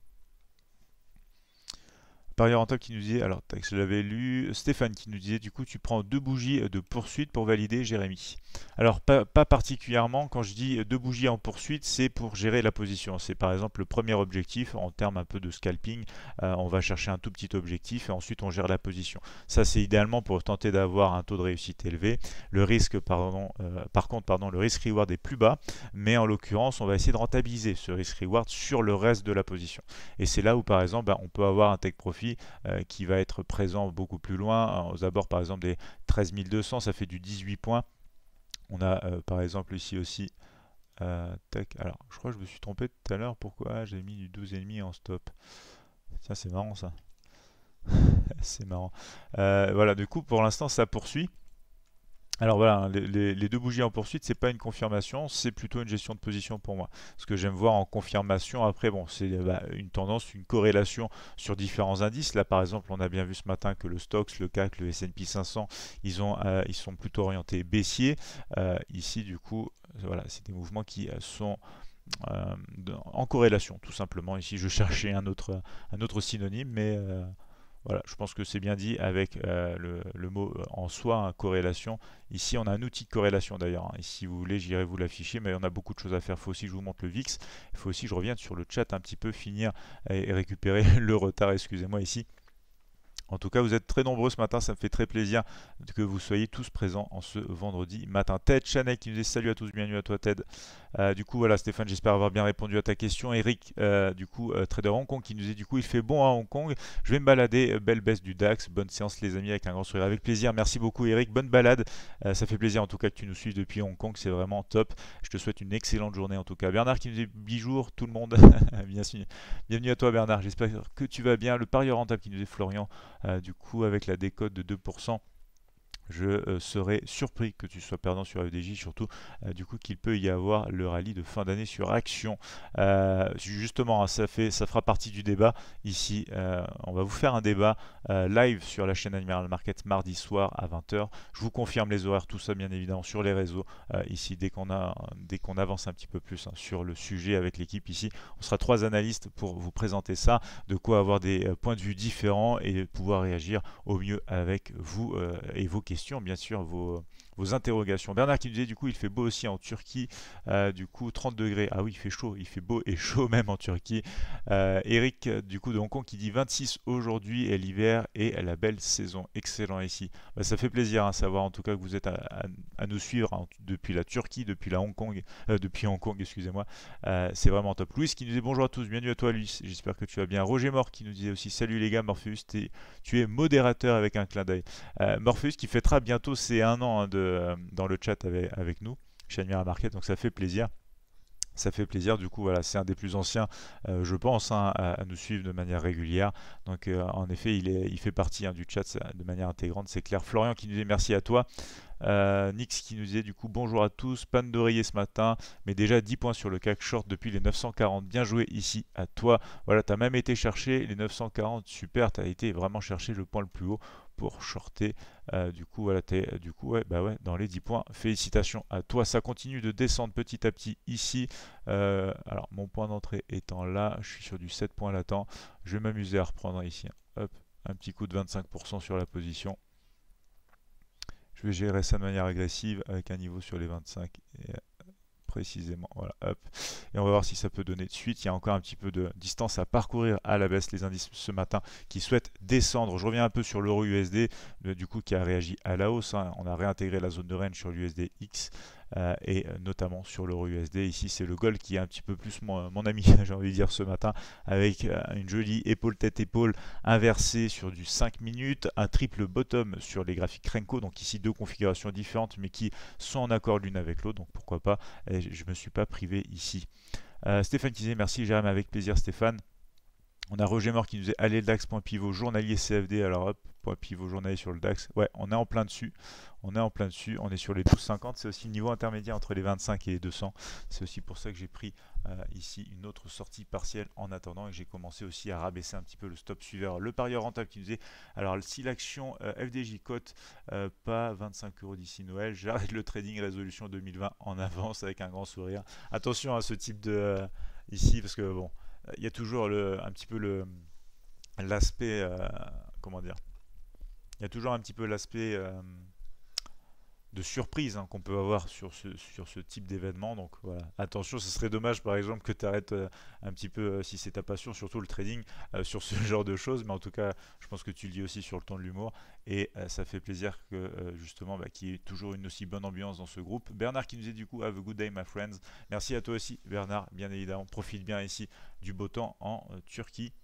Parieur top qui nous disait, alors je l'avais lu, Stéphane qui nous disait du coup tu prends deux bougies de poursuite pour valider Jérémy. Alors pas, particulièrement, quand je dis deux bougies en poursuite, c'est pour gérer la position. C'est par exemple le premier objectif en termes un peu de scalping, euh, on va chercher un tout petit objectif et ensuite on gère la position. Ça c'est idéalement pour tenter d'avoir un taux de réussite élevé. Le risque, pardon, euh, par contre, pardon, le risk reward est plus bas, mais en l'occurrence on va essayer de rentabiliser ce risk reward sur le reste de la position. Et c'est là où par exemple ben, on peut avoir un tech profit euh, qui va être présent beaucoup plus loin, euh, aux abords par exemple des 13 13200, ça fait du 18 points. On a euh, par exemple ici aussi, alors je crois que je me suis trompé tout à l'heure, pourquoi j'ai mis du 12,5 en stop ça c'est marrant ça. (laughs) c'est marrant. voilà, du coup pour l'instant ça poursuit. Alors voilà, les, deux bougies en poursuite, c'est pas une confirmation, c'est plutôt une gestion de position pour moi. Ce que j'aime voir en confirmation, après, bon, c'est bah, une tendance, une corrélation sur différents indices. Là, par exemple, on a bien vu ce matin que le Stoxx, le CAC, le S&P 500, ils, ont, euh, ils sont plutôt orientés baissiers. Euh, ici, du coup, voilà, c'est des mouvements qui euh, sont en corrélation, tout simplement. Ici, je cherchais un autre, un autre synonyme, mais voilà, je pense que c'est bien dit avec euh, le, mot euh, en soi, hein, corrélation. Ici, on a un outil de corrélation d'ailleurs. Hein. si vous voulez, j'irai vous l'afficher, mais on a beaucoup de choses à faire. Il faut aussi que je vous montre le VIX. Il faut aussi que je revienne sur le chat un petit peu, finir et récupérer (laughs) le retard, excusez-moi, ici. En tout cas, vous êtes très nombreux ce matin, ça me fait très plaisir que vous soyez tous présents en ce vendredi matin. Ted chanel qui nous dit salut à tous, bienvenue à toi Ted. Euh, du coup, voilà Stéphane, j'espère avoir bien répondu à ta question. Eric, euh, du coup, euh, trader Hong Kong qui nous dit du coup, il fait bon à Hong Kong, je vais me balader, belle baisse du DAX, bonne séance les amis, avec un grand sourire, avec plaisir. Merci beaucoup Eric, bonne balade, ça fait plaisir en tout cas que tu nous suives depuis Hong Kong, c'est vraiment top. Je te souhaite une excellente journée en tout cas. Bernard qui nous dit bonjour tout le monde, (laughs) bienvenue à toi Bernard, j'espère que tu vas bien. Le parieur rentable qui nous dit Florian. Euh, du coup, avec la décote de 2%, je euh, serais surpris que tu sois perdant sur FDJ, surtout euh, du coup qu'il peut y avoir le rallye de fin d'année sur Action. Euh, justement, hein, ça, fait, ça fera partie du débat ici. on va vous faire un débat live sur la chaîne Admiral Market mardi soir à 20h. Je vous confirme les horaires, tout ça bien évidemment sur les réseaux ici dès qu'on a dès qu'on avance un petit peu plus hein, sur le sujet avec l'équipe ici. On sera trois analystes pour vous présenter ça, de quoi avoir des points de vue différents et pouvoir réagir au mieux avec vous et vos questions bien sûr, vos, vos interrogations. Bernard qui nous disait du coup il fait beau aussi en Turquie, euh, du coup 30 degrés. Ah oui, il fait chaud, il fait beau et chaud (laughs) même en Turquie. Euh, Eric du coup de Hong Kong qui dit 26 aujourd'hui et l'hiver et la belle saison. Excellent ici. Bah, ça fait plaisir à hein, savoir en tout cas que vous êtes à, nous suivre hein, depuis la Turquie, depuis la Hong Kong, euh, depuis Hong Kong, excusez-moi. C'est vraiment top. Louis qui nous dit bonjour à tous, bienvenue à toi Louis, j'espère que tu vas bien. Roger Mort qui nous disait aussi salut les gars, Morpheus, es, tu es modérateur avec un clin d'œil. Morpheus qui fêtera bientôt ses un an hein, de euh, dans le chat avec, avec nous chez Admira Market, donc ça fait plaisir ça fait plaisir. Du coup, voilà, c'est un des plus anciens, euh, je pense, hein, à, nous suivre de manière régulière. Donc, euh, en effet, il, est, il fait partie hein, du chat de manière intégrante, c'est clair. Florian qui nous dit merci à toi. Nix qui nous dit du coup bonjour à tous, panne d'oreiller ce matin, mais déjà 10 points sur le CAC short depuis les 940, bien joué ici à toi. Voilà, tu as même été chercher les 940, super, tu as été vraiment chercher le point le plus haut pour shorter euh, du coup, voilà, es, euh, du coup bah ouais, dans les 10 points. Félicitations à toi. Ça continue de descendre petit à petit ici. Euh, alors, mon point d'entrée étant là, je suis sur du 7 points latent. Je vais m'amuser à reprendre ici. un petit coup de 25% sur la position. Je vais gérer ça de manière agressive avec un niveau sur les 25 et précisément. Voilà, Et on va voir si ça peut donner de suite. Il y a encore un petit peu de distance à parcourir à la baisse les indices ce matin qui souhaitent descendre. Je reviens un peu sur l'euro USD, du coup qui a réagi à la hausse. Hein. On a réintégré la zone de range sur l'USD X euh, et euh, notamment sur l'euro USD. Ici, c'est le gold qui est un petit peu plus mon, ami, (laughs) j'ai envie de dire, ce matin, avec euh, une jolie épaule tête épaule inversée sur du 5 minutes, un triple bottom sur les graphiques Renko, donc ici deux configurations différentes mais qui sont en accord l'une avec l'autre, donc pourquoi pas, je me suis pas privé ici. Stéphane qui merci, Jérémy, avec plaisir Stéphane. On a Roger Mort qui nous est allé DAX.pivot journalier CFD. Alors hop, point pivot journalier sur le DAX. Ouais, on est en plein dessus. On est en plein dessus. On est sur les 12,50. C'est aussi le niveau intermédiaire entre les 25 et les 200. C'est aussi pour ça que j'ai pris euh, ici une autre sortie partielle en attendant et j'ai commencé aussi à rabaisser un petit peu le stop suiveur. Le parieur rentable qui nous est. Alors si l'action euh, FDJ cote euh, pas 25 euros d'ici Noël, j'arrête le trading résolution 2020 en avance avec un grand sourire. Attention à ce type de ici parce que bon il y a toujours le, un petit peu le l'aspect euh, comment dire il y a toujours un petit peu l'aspect euh, surprise hein, qu'on peut avoir sur ce, sur ce type d'événement. Donc voilà, attention, ce serait dommage par exemple que tu arrêtes euh, un petit peu, euh, si c'est ta passion, surtout le trading, euh, (laughs) sur ce genre de choses. Mais en tout cas, je pense que tu le dis aussi sur le ton de l'humour. Et ça fait plaisir que justement, bah, qu'il y ait toujours une aussi bonne ambiance dans ce groupe. Bernard qui nous est du coup, Have a good day, my friends. Merci à toi aussi, Bernard. Bien évidemment, profite bien ici du beau temps en Turquie.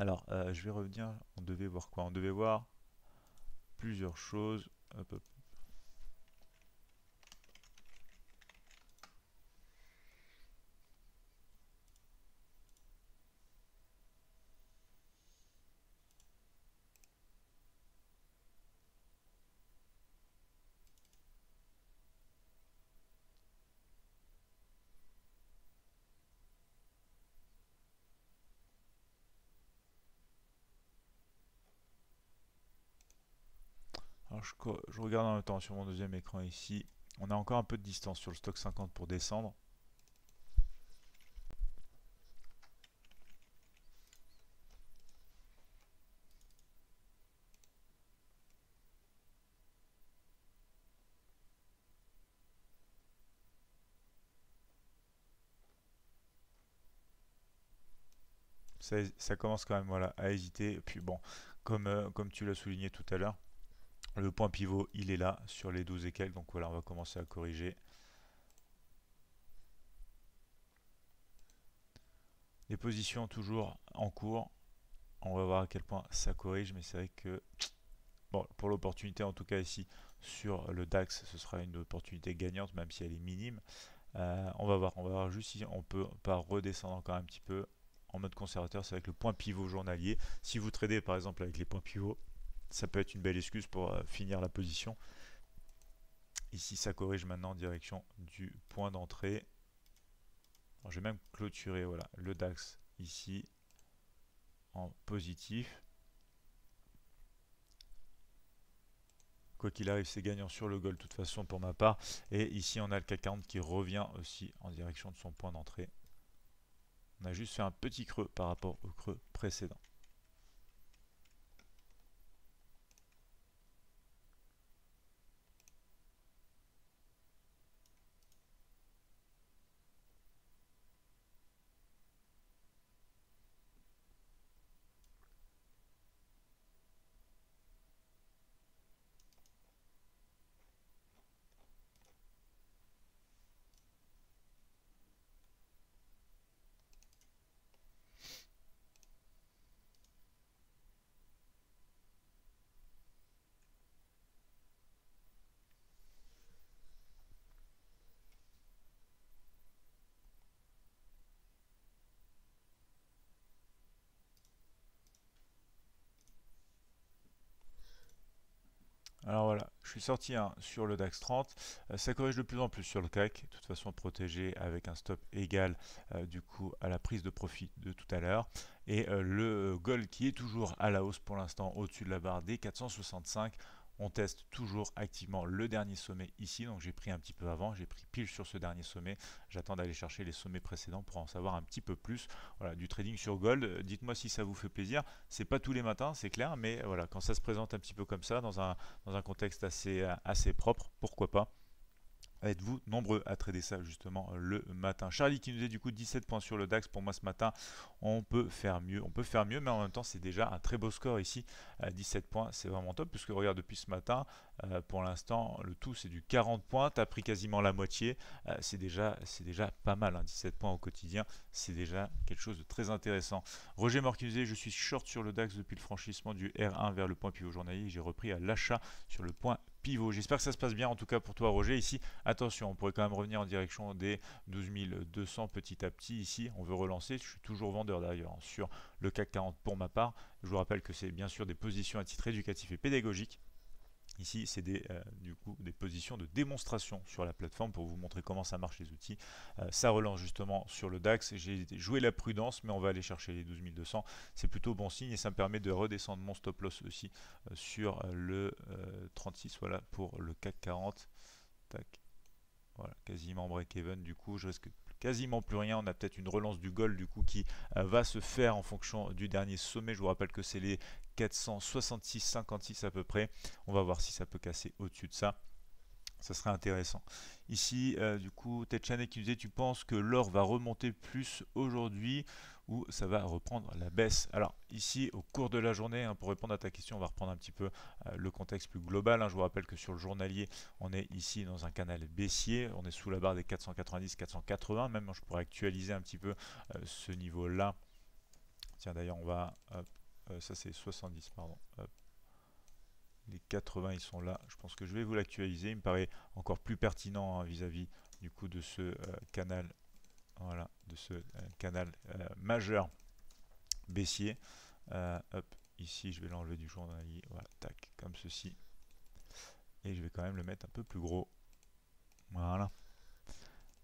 Alors, je vais revenir. On devait voir quoi On devait voir plusieurs choses. je, regarde en même temps sur mon deuxième écran ici. On a encore un peu de distance sur le stock 50 pour descendre. Ça, commence quand même voilà, à hésiter. Et puis bon, comme, euh, comme tu l'as souligné tout à l'heure, le point pivot, il est là sur les 12 et quelques. Donc voilà, on va commencer à corriger. Les positions toujours en cours. On va voir à quel point ça corrige, mais c'est vrai que bon, pour l'opportunité, en tout cas ici sur le DAX, ce sera une opportunité gagnante, même si elle est minime. Euh, on va voir, on va voir juste si on peut pas redescendre encore un petit peu en mode conservateur, c'est avec le point pivot journalier. Si vous tradez par exemple avec les points pivots, ça peut être une belle excuse pour euh, finir la position. Ici, ça corrige maintenant en direction du point d'entrée. Je vais même clôturer voilà, le DAX ici en positif. Quoi qu'il arrive, c'est gagnant sur le goal de toute façon pour ma part. Et ici, on a le CAC 40 qui revient aussi en direction de son point d'entrée. On a juste fait un petit creux par rapport au creux précédent. Je suis sorti hein, sur le DAX 30. Euh, ça corrige de plus en plus sur le CAC. De toute façon, protégé avec un stop égal euh, du coup à la prise de profit de tout à l'heure. Et euh, le gold qui est toujours à la hausse pour l'instant au-dessus de la barre des 465. On teste toujours activement le dernier sommet ici. Donc j'ai pris un petit peu avant, j'ai pris pile sur ce dernier sommet. J'attends d'aller chercher les sommets précédents pour en savoir un petit peu plus. Voilà, du trading sur gold. Euh, dites-moi si ça vous fait plaisir. C'est pas tous les matins, c'est clair, mais voilà, quand ça se présente un petit peu comme ça, dans un, dans un contexte assez, euh, assez propre, pourquoi pas êtes-vous nombreux à trader ça justement euh, le matin Charlie qui nous est du coup 17 points sur le DAX pour moi ce matin on peut faire mieux on peut faire mieux mais en même temps c'est déjà un très beau score ici à 17 points c'est vraiment top puisque regarde depuis ce matin euh, pour l'instant le tout c'est du 40 points tu as pris quasiment la moitié euh, c'est déjà c'est déjà pas mal 17 hein. points au quotidien c'est déjà quelque chose de très intéressant Roger Morquizé, je suis short sur le DAX depuis le franchissement du R1 vers le point pivot journalier j'ai repris à l'achat sur le point pivot. J'espère que ça se passe bien en tout cas pour toi Roger ici. Attention, on pourrait quand même revenir en direction des 200 petit à petit ici. On veut relancer, je suis toujours vendeur d'ailleurs hein, sur le CAC 40 pour ma part. Je vous rappelle que c'est bien sûr des positions à titre éducatif et pédagogique. Ici, c'est des, euh, du coup, des positions de démonstration sur la plateforme pour vous montrer comment ça marche les outils. Euh, ça relance justement sur le DAX. J'ai joué la prudence, mais on va aller chercher les 12200 C'est plutôt bon signe et ça me permet de redescendre mon stop loss aussi euh, sur le 36. Voilà pour le CAC 40. Tac. Voilà, quasiment break-even. Du coup, je risque quasiment plus rien. On a peut-être une relance du gold du coup qui va se faire en fonction du dernier sommet. Je vous rappelle que c'est les 466, 56 à peu près. On va voir si ça peut casser au-dessus de ça. Ça serait intéressant. Ici, euh, du coup, Tetchanek qui nous disait, tu penses que l'or va remonter plus aujourd'hui ou ça va reprendre la baisse Alors, ici, au cours de la journée, hein, pour répondre à ta question, on va reprendre un petit peu euh, le contexte plus global. Hein. Je vous rappelle que sur le journalier, on est ici dans un canal baissier. On est sous la barre des 490, 480. Même, hein, je pourrais actualiser un petit peu euh, ce niveau-là. Tiens, d'ailleurs, on va euh, ça c'est 70, pardon. Euh, les 80 ils sont là. Je pense que je vais vous l'actualiser. Il me paraît encore plus pertinent hein, vis-à-vis du coup de ce euh, canal. Voilà, de ce canal majeur baissier. hop, ici je vais l'enlever du journalier. Voilà, tac, comme ceci. Et je vais quand même le mettre un peu plus gros. Voilà.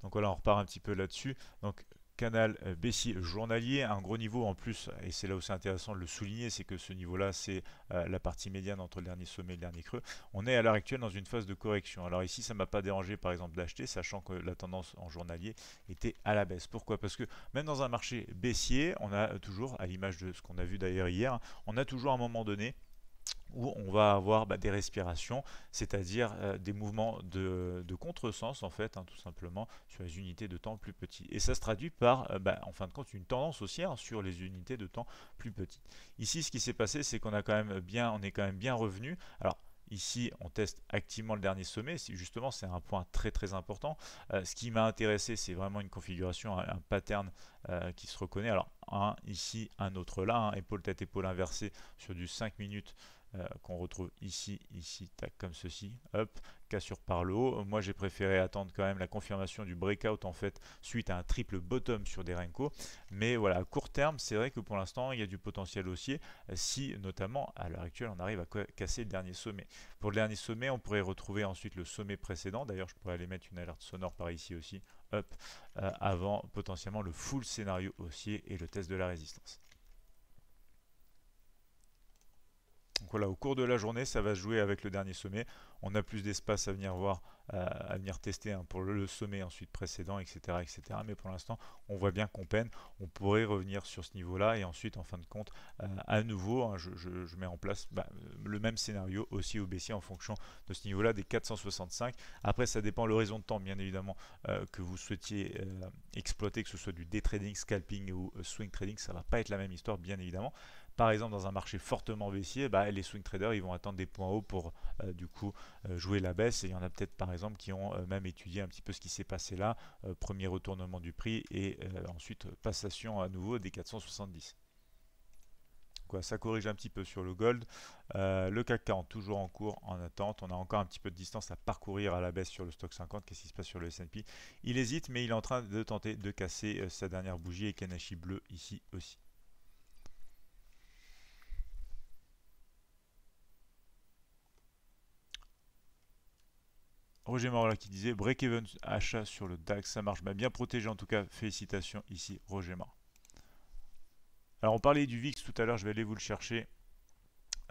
Donc voilà, on repart un petit peu là-dessus. Donc canal euh, baissier journalier, un gros niveau en plus, et c'est là où c'est intéressant de le souligner, c'est que ce niveau-là, c'est euh, la partie médiane entre le dernier sommet et le dernier creux. On est à l'heure actuelle dans une phase de correction. Alors ici, ça ne m'a pas dérangé par exemple d'acheter, sachant que la tendance en journalier était à la baisse. Pourquoi Parce que même dans un marché baissier, on a toujours, à l'image de ce qu'on a vu d'ailleurs hier, on a toujours à un moment donné où on va avoir bah, des respirations, c'est-à-dire euh, des mouvements de, contresens en fait, hein, tout simplement, sur les unités de temps plus petites. Et ça se traduit par, euh, bah, en fin de compte, une tendance haussière sur les unités de temps plus petites. Ici, ce qui s'est passé, c'est qu'on a quand même bien, on est quand même bien revenu. Alors, Ici, on teste activement le dernier sommet. Justement, c'est un point très très important. Euh, ce qui m'a intéressé, c'est vraiment une configuration, un, pattern qui se reconnaît. Alors, un ici, un autre là, épaule-tête-épaule hein. inversée sur du 5 minutes euh, qu'on retrouve ici, ici, tac, comme ceci, hop, cassure par le haut. Moi, j'ai préféré attendre quand même la confirmation du breakout, en fait, suite à un triple bottom sur des Renko. Mais voilà, à court terme, c'est vrai que pour l'instant, il y a du potentiel haussier, si notamment, à l'heure actuelle, on arrive à casser le dernier sommet. Pour le dernier sommet, on pourrait retrouver ensuite le sommet précédent. D'ailleurs, je pourrais aller mettre une alerte sonore par ici aussi, up euh, avant potentiellement le full scénario haussier et le test de la résistance. Donc voilà, au cours de la journée, ça va se jouer avec le dernier sommet. On a plus d'espace à venir voir, à venir tester hein, pour le sommet ensuite précédent, etc. etc. Mais pour l'instant, on voit bien qu'on peine. On pourrait revenir sur ce niveau-là et ensuite, en fin de compte, euh, à nouveau, hein, je, mets en place bah, euh, le même scénario aussi au baissier en fonction de ce niveau-là des 465. Après, ça dépend l'horizon de temps, bien évidemment, euh, que vous souhaitiez exploiter, que ce soit du day trading, scalping ou swing trading. Ça va pas être la même histoire, bien évidemment par exemple dans un marché fortement baissier, bah, les swing traders ils vont attendre des points hauts pour euh, du coup euh, jouer la baisse. Et il y en a peut-être par exemple qui ont euh, même étudié un petit peu ce qui s'est passé là, premier retournement du prix et ensuite passation à nouveau des 470. Quoi, ça corrige un petit peu sur le gold. le CAC 40 toujours en cours, en attente. On a encore un petit peu de distance à parcourir à la baisse sur le stock 50. Qu'est-ce qui se passe sur le S&P Il hésite, mais il est en train de tenter de casser sa dernière bougie et Kanashi bleu ici aussi. Roger qui disait break-even achat sur le DAX, ça marche bien protégé en tout cas. Félicitations ici, Roger Alors on parlait du VIX tout à l'heure, je vais aller vous le chercher.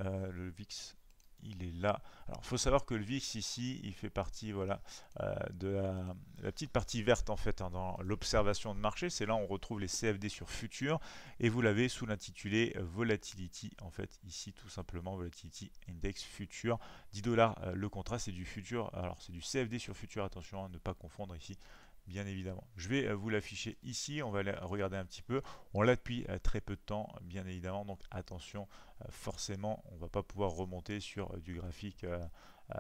Euh, le VIX, il est là. Alors, il faut savoir que le VIX ici, il fait partie voilà, euh, de la, petite partie verte en fait hein, dans l'observation de marché. C'est là où on retrouve les CFD sur futur et vous l'avez sous l'intitulé euh, Volatility. En fait, ici tout simplement Volatility Index Future. 10 dollars euh, le contrat, c'est du futur. Alors, c'est du CFD sur futur. Attention à hein, ne pas confondre ici bien évidemment. Je vais euh, vous l'afficher ici, on va regarder un petit peu. On l'a depuis euh, très peu de temps, bien évidemment, donc attention, euh, forcément, on va pas pouvoir remonter sur du graphique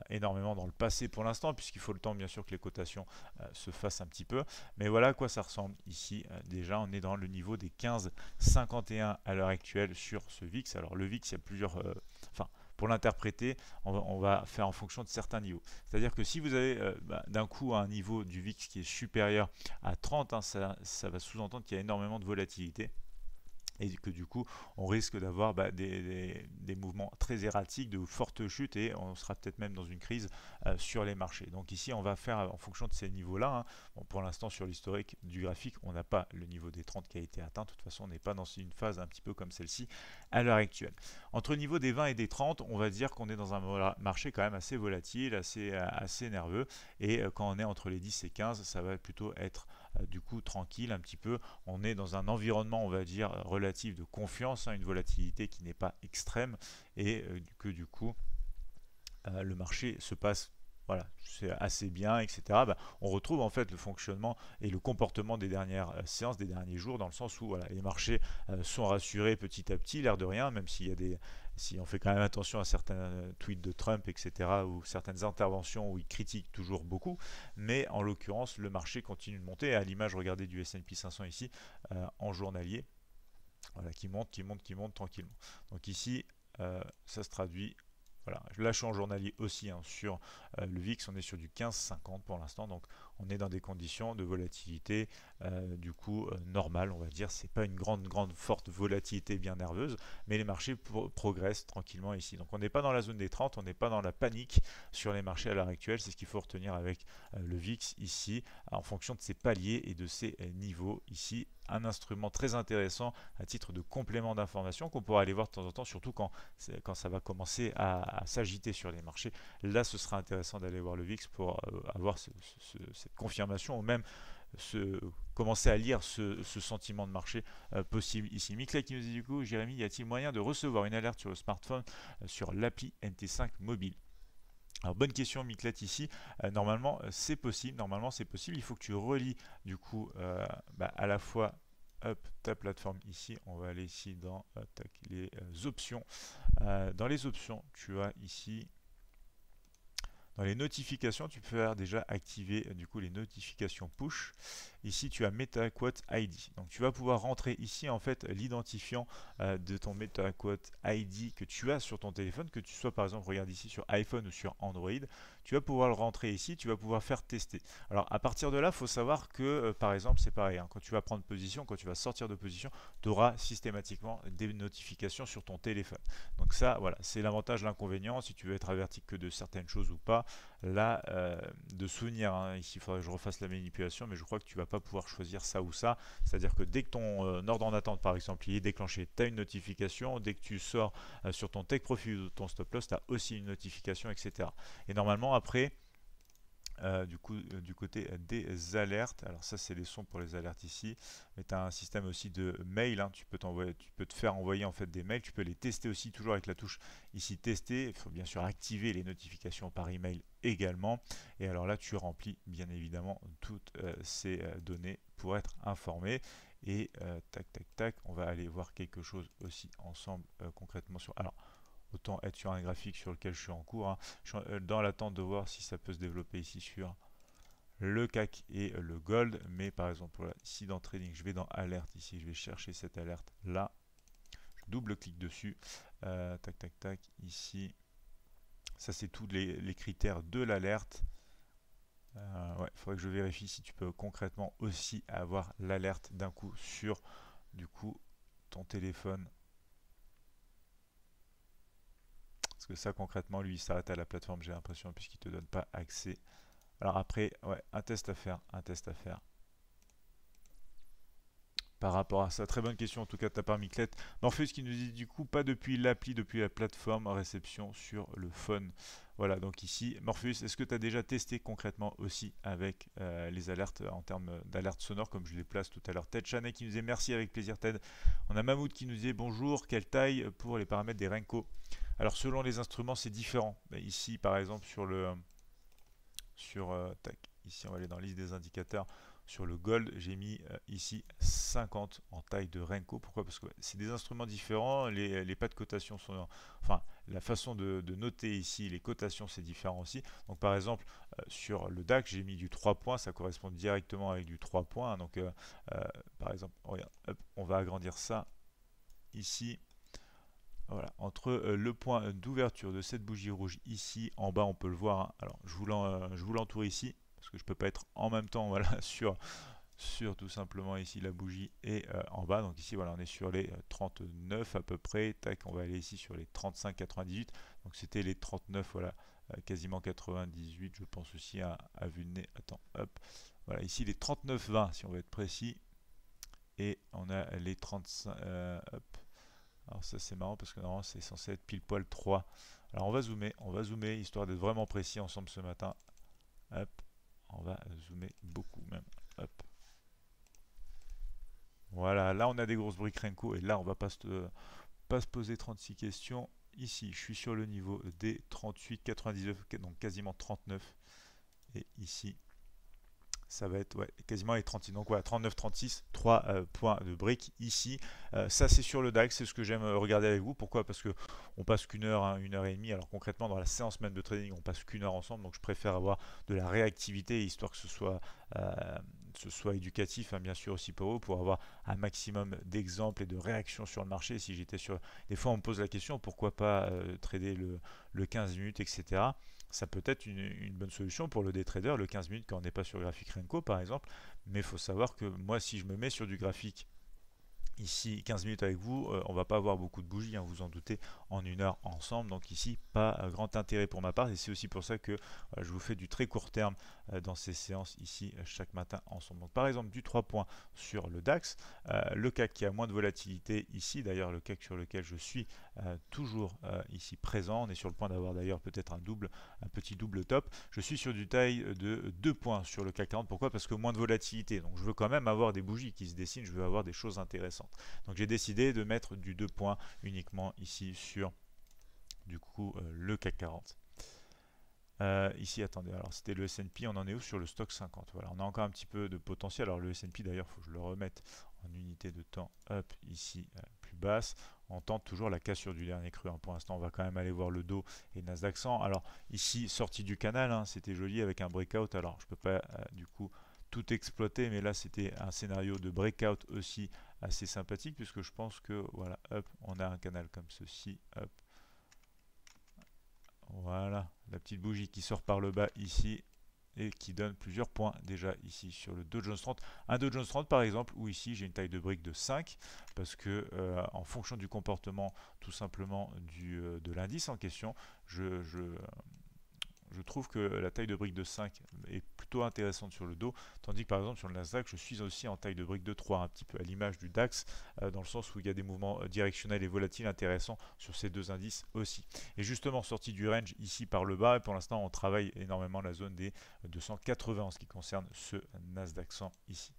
énormément dans le passé pour l'instant, puisqu'il faut le temps, bien sûr, que les cotations se fassent un petit peu. Mais voilà à quoi ça ressemble ici. déjà, on est dans le niveau des 15,51 à l'heure actuelle sur ce VIX. Alors, le VIX, il y a plusieurs... Pour l'interpréter, on, va faire en fonction de certains niveaux. C'est-à-dire que si vous avez euh, bah, d'un coup un niveau du VIX qui est supérieur à 30, hein, ça va sous-entendre qu'il y a énormément de volatilité et que du coup on risque d'avoir bah, des, mouvements très erratiques, de fortes chutes et on sera peut-être même dans une crise euh, sur les marchés. Donc ici on va faire en fonction de ces niveaux-là, hein, pour l'instant sur l'historique du graphique on n'a pas le niveau des 30 qui a été atteint, de toute façon on n'est pas dans une phase un petit peu comme celle-ci à l'heure actuelle. Entre le niveau des 20 et des 30, on va dire qu'on est dans un marché quand même assez volatile, assez, euh, assez nerveux et euh, quand on est entre les 10 et 15 ça va plutôt être euh, du coup tranquille un petit peu. On est dans un environnement, on va dire, relatif de confiance, hein, une volatilité qui n'est pas extrême et euh, que du coup euh, le marché se passe voilà, c'est assez bien, etc. Bah, on retrouve en fait le fonctionnement et le comportement des dernières séances, des derniers jours, dans le sens où les marchés sont rassurés petit à petit, l'air de rien, même s'il y a des, si on fait quand même attention à certains euh, tweets de Trump, etc., ou certaines interventions où il critique toujours beaucoup, mais en l'occurrence, le marché continue de monter, à l'image, regardez du S&P 500 ici, euh, en journalier, voilà, qui monte, qui monte, qui monte tranquillement. Donc ici, euh, ça se traduit voilà, je lâche en journalier aussi hein, sur le VIX, on est sur du 15 50 pour l'instant, donc on est dans des conditions de volatilité euh, du coup euh, normale, on va dire. C'est pas une grande, grande, forte volatilité bien nerveuse, mais les marchés progressent tranquillement ici. Donc on n'est pas dans la zone des 30, on n'est pas dans la panique sur les marchés à l'heure actuelle. C'est ce qu'il faut retenir avec euh, le VIX ici, en fonction de ses paliers et de ses niveaux ici un instrument très intéressant à titre de complément d'information qu'on pourra aller voir de temps en temps, surtout quand, quand ça va commencer à, s'agiter sur les marchés. Là, ce sera intéressant d'aller voir le VIX pour avoir ce, confirmation ou même se, commencer à lire ce, sentiment de marché euh, possible ici. miklet qui nous dit du coup, Jérémy, y a-t-il moyen de recevoir une alerte sur le smartphone euh, sur l'appli NT5 mobile alors bonne question Miklat ici, euh, normalement c'est possible, normalement c'est possible, il faut que tu relis du coup bah, à la fois up ta plateforme ici, on va aller ici dans les options. dans les options, tu as ici dans les notifications, tu peux déjà activer euh, du coup les notifications push Ici, tu as MetaQuote ID. Donc, tu vas pouvoir rentrer ici, en fait, l'identifiant euh, de ton MetaQuote ID que tu as sur ton téléphone, que tu sois, par exemple, regarde ici sur iPhone ou sur Android. Tu vas pouvoir le rentrer ici, tu vas pouvoir faire tester. Alors, à partir de là, faut savoir que, euh, par exemple, c'est pareil. Hein, quand tu vas prendre position, quand tu vas sortir de position, tu auras systématiquement des notifications sur ton téléphone. Donc ça, voilà, c'est l'avantage, l'inconvénient. Si tu veux être averti que de certaines choses ou pas, là, euh, de souvenir, hein, ici, il faudrait que je refasse la manipulation, mais je crois que tu vas pas pouvoir choisir ça ou ça. C'est-à-dire que dès que ton euh, ordre en attente, par exemple, il est déclenché, tu as une notification. Dès que tu sors euh, sur ton tech profit ou ton stop loss, tu as aussi une notification, etc. Et normalement, après, euh, du, coup, euh, du côté des alertes. Alors ça, c'est les sons pour les alertes ici. Mais tu as un système aussi de mail. Hein. Tu, peux tu peux te faire envoyer en fait des mails. Tu peux les tester aussi, toujours avec la touche ici tester. Il faut bien sûr activer les notifications par email également. Et alors là, tu remplis bien évidemment toutes euh, ces données pour être informé. Et tac, tac, tac, on va aller voir quelque chose aussi ensemble concrètement sur... Alors, autant être sur un graphique sur lequel je suis en cours. Hein. Je suis euh, dans l'attente de voir si ça peut se développer ici sur le CAC et le Gold. Mais par exemple, ici dans Trading, je vais dans Alerte, ici je vais chercher cette alerte là. Je double-clique dessus. Euh, tac, tac, tac, ici. Ça, c'est tous les, critères de l'alerte. Euh, Il faudrait que je vérifie si tu peux concrètement aussi avoir l'alerte d'un coup sur du coup ton téléphone Parce que ça, concrètement, lui, il s'arrête à la plateforme, j'ai l'impression, puisqu'il te donne pas accès. Alors après, ouais, un test à faire, un test à faire. Par rapport à ça, très bonne question en tout cas de ta part Miclette. Morpheus qui nous dit du coup pas depuis l'appli, depuis la plateforme réception sur le phone. Voilà donc ici, Morpheus, est-ce que tu as déjà testé concrètement aussi avec euh, les alertes en termes d'alerte sonore comme je les place tout à l'heure Ted Chanet qui nous dit merci avec plaisir Ted. On a Mamoud qui nous dit bonjour, quelle taille pour les paramètres des Renko alors selon les instruments, c'est différent. Ici, par exemple, sur le sur euh, ici on va aller dans liste des indicateurs. Sur le gold, j'ai mis euh, ici 50 en taille de Renko. Pourquoi Parce que c'est des instruments différents, les, les pas de cotation sont... Enfin, la façon de, noter ici les cotations, c'est différent aussi. Donc par exemple, euh, sur le DAC, j'ai mis du 3 points, ça correspond directement avec du 3 points. Donc par exemple, on va agrandir ça ici voilà, entre euh, le point d'ouverture de cette bougie rouge ici, en bas on peut le voir, hein. alors euh, je vous l'entoure ici, parce que je peux pas être en même temps (laughs) voilà, sur, sur tout simplement ici la bougie et euh, en bas, donc ici voilà on est sur les 39 à peu près, tac on va aller ici sur les 35,98, donc c'était les 39 voilà, quasiment 98 je pense aussi à, hein, à vue de nez, attends hop, voilà ici les 39,20 si on veut être précis, et on a les 35, hop, alors ça c'est marrant parce que normalement c'est censé être pile poil 3. Alors on va zoomer, on va zoomer histoire d'être vraiment précis ensemble ce matin. Hop, on va zoomer beaucoup même. Hop. Voilà, là on a des grosses briques Renko et là on va pas se, pas se poser 36 questions. Ici, je suis sur le niveau des 38, 99, donc quasiment 39. Et ici, ça va être quasiment les 30 Donc voilà, 39-36, 3 points de briques ici. Euh, ça c'est sur le DAX, c'est ce que j'aime euh, regarder avec vous. Pourquoi Parce que on passe qu'une heure, hein, une heure et demie. Alors concrètement, dans la séance même de trading, on passe qu'une heure ensemble. Donc je préfère avoir de la réactivité, histoire que ce soit euh, ce soit éducatif, hein, bien sûr, aussi pour pour avoir un maximum d'exemples et de réactions sur le marché. Si j'étais sur. Des fois, on me pose la question pourquoi pas euh, trader le, le 15 minutes, etc ça peut être une, bonne solution pour le day trader, le 15 minutes quand on n'est pas sur graphique Renko par exemple, mais il faut savoir que moi si je me mets sur du graphique ici 15 minutes avec vous, euh, on va pas avoir beaucoup de bougies, hein, vous en doutez, en une heure ensemble. Donc ici, pas euh, grand intérêt pour ma part. Et c'est aussi pour ça que euh, je vous fais du très court terme euh, dans ces séances ici chaque matin ensemble. Donc par exemple, du 3 points sur le DAX, le CAC qui a moins de volatilité ici, d'ailleurs le CAC sur lequel je suis toujours ici présent. On est sur le point d'avoir d'ailleurs peut-être un double, un petit double top. Je suis sur du taille de 2 points sur le CAC 40. Pourquoi Parce que moins de volatilité. Donc je veux quand même avoir des bougies qui se dessinent, je veux avoir des choses intéressantes. Donc j'ai décidé de mettre du 2 points uniquement ici sur du coup euh, le CAC 40. Euh, ici, attendez, alors c'était le S&P, on en est où sur le stock 50 Voilà, on a encore un petit peu de potentiel. Alors le S&P d'ailleurs, faut que je le remette en unité de temps up ici euh, plus basse. On tente toujours la cassure du dernier creux. Hein. Pour l'instant, on va quand même aller voir le dos et Nasdaq 100. Alors ici, sortie du canal, hein, c'était joli avec un breakout. Alors je peux pas du coup tout exploiter, mais là c'était un scénario de breakout aussi assez sympathique puisque je pense que voilà, up, on a un canal comme ceci, up voilà, la petite bougie qui sort par le bas ici et qui donne plusieurs points déjà ici sur le 2 Jones 30. Un Dow Jones 30 par exemple, où ici j'ai une taille de brique de 5, parce que euh, en fonction du comportement tout simplement du, euh, de l'indice en question, je, je trouve que la taille de brique de 5 est plutôt intéressante sur le dos, tandis que par exemple sur le Nasdaq, je suis aussi en taille de brique de 3, un petit peu à l'image du DAX, euh, dans le sens où il y a des mouvements euh, directionnels et volatiles intéressants sur ces deux indices aussi. Et justement, sortie du range ici par le bas, pour l'instant, on travaille énormément la zone des 280 en ce qui concerne ce Nasdaq 100 ici.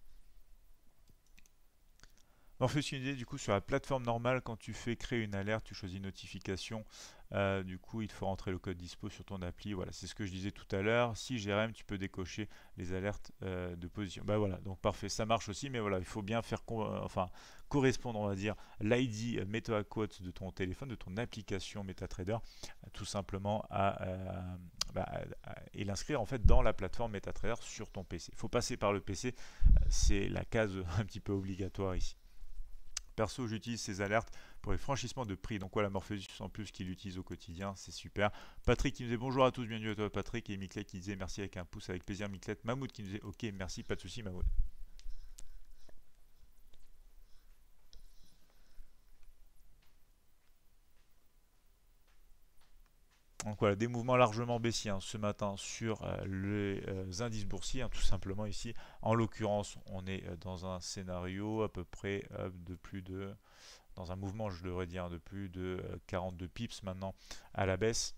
fait une idée du coup sur la plateforme normale, quand tu fais créer une alerte, tu choisis notification, euh, du coup, il faut rentrer le code dispo sur ton appli. Voilà, c'est ce que je disais tout à l'heure. Si GRM, tu peux décocher les alertes euh, de position. Bah voilà, donc parfait, ça marche aussi, mais voilà, il faut bien faire euh, enfin, correspondre, on va dire, l'ID MetaQuote de ton téléphone, de ton application MetaTrader, tout simplement bah, à et l'inscrire en fait dans la plateforme MetaTrader sur ton PC. Il faut passer par le PC, c'est la case (laughs) un petit peu obligatoire ici. Perso, j'utilise ces alertes pour les franchissements de prix. Donc voilà, Morpheus en plus qu'il utilise au quotidien, c'est super. Patrick qui nous disait bonjour à tous, bienvenue à toi Patrick. Et Miklet qui disait merci avec un pouce, avec plaisir Miklet, Mahmoud qui nous dit ok, merci, pas de souci Mahmoud. Donc voilà, des mouvements largement baissiers hein, ce matin sur euh, les euh, indices boursiers, hein, tout simplement ici. En l'occurrence, on est euh, dans un scénario à peu près de plus de... dans un mouvement, je devrais dire, de plus de 42 pips maintenant à la baisse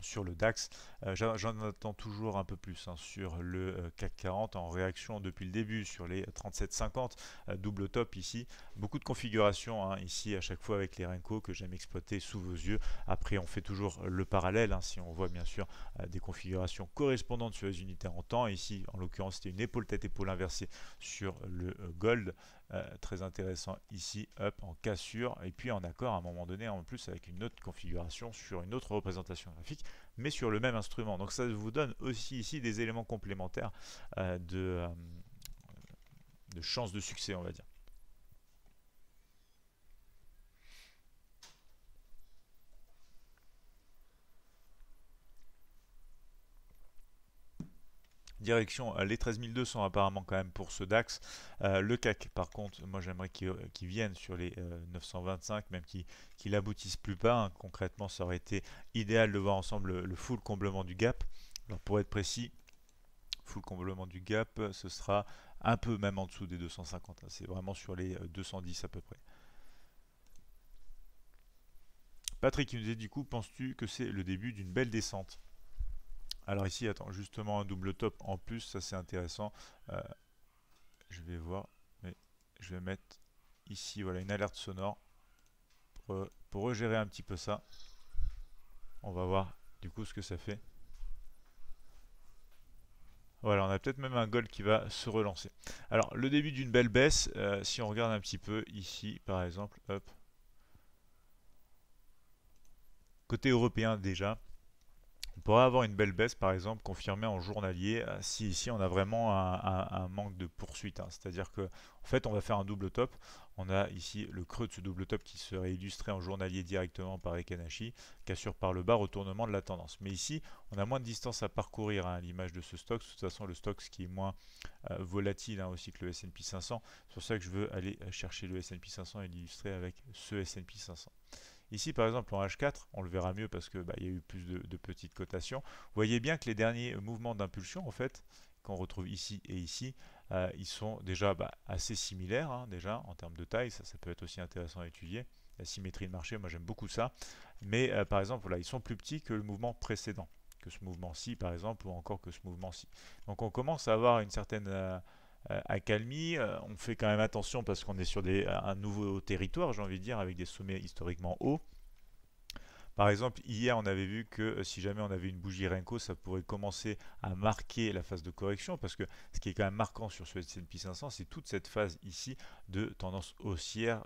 sur le DAX. Euh, j'en attends toujours un peu plus hein, sur le euh, CAC 40 en réaction depuis le début sur les 37,50, 50 euh, double top ici. Beaucoup de configurations hein, ici à chaque fois avec les Renko que j'aime exploiter sous vos yeux. Après on fait toujours le parallèle hein, si on voit bien sûr des configurations correspondantes sur les unités en temps. Ici en l'occurrence c'était une épaule tête épaule inversée sur le gold euh, très intéressant ici, up en cassure, et puis en accord à un moment donné en plus avec une autre configuration sur une autre représentation graphique, mais sur le même instrument. Donc ça vous donne aussi ici des éléments complémentaires euh, de, euh, de chance de succès, on va dire. Direction euh, les 13200 apparemment quand même pour ce DAX. Euh, le CAC par contre, moi j'aimerais qu'il viennent euh, vienne sur les 925, même qu'il aboutisse plus bas. Hein. Concrètement, ça aurait été idéal de voir ensemble le, full comblement du gap. Alors pour être précis, full comblement du gap, ce sera un peu même en dessous des 250. Hein. C'est vraiment sur les 210 à peu près. Patrick qui nous dit du coup, penses-tu que c'est le début d'une belle descente alors ici, attends, justement un double top en plus, ça c'est intéressant. Euh, je vais voir, mais je vais mettre ici, voilà, une alerte sonore pour, euh, gérer un petit peu ça. On va voir du coup ce que ça fait. Voilà, on a peut-être même un gold qui va se relancer. Alors, le début d'une belle baisse, euh, si on regarde un petit peu ici, par exemple, hop. Côté européen déjà, on pourrait avoir une belle baisse, par exemple, confirmée en journalier, euh, si ici on a vraiment un, manque de poursuite. Hein. C'est-à-dire que, en fait, on va faire un double top. On a ici le creux de ce double top qui serait illustré en journalier directement par qui cassure par le bas, retournement de la tendance. Mais ici, on a moins de distance à parcourir hein, à l'image de ce stock. De toute façon, le stock qui est moins euh, volatile hein, aussi que le S&P 500. C'est pour ça que je veux aller chercher le S&P 500 et l'illustrer avec ce S&P 500. Ici, par exemple, en H4, on le verra mieux parce qu'il bah, y a eu plus de, petites cotations. Vous voyez bien que les derniers mouvements d'impulsion, en fait, qu'on retrouve ici et ici, euh, ils sont déjà bah, assez similaires, hein, déjà, en termes de taille. Ça, ça peut être aussi intéressant à étudier. La symétrie de marché, moi j'aime beaucoup ça. Mais euh, par exemple, voilà, ils sont plus petits que le mouvement précédent que ce mouvement-ci par exemple ou encore que ce mouvement-ci. Donc on commence à avoir une certaine euh, euh, accalmie. Euh, on fait quand même attention parce qu'on est sur des, un nouveau territoire, j'ai envie de dire, avec des sommets historiquement hauts. Par exemple, hier, on avait vu que euh, si jamais on avait une bougie Renko, ça pourrait commencer à marquer la phase de correction, parce que ce qui est quand même marquant sur ce S&P 500, c'est toute cette phase ici de tendance haussière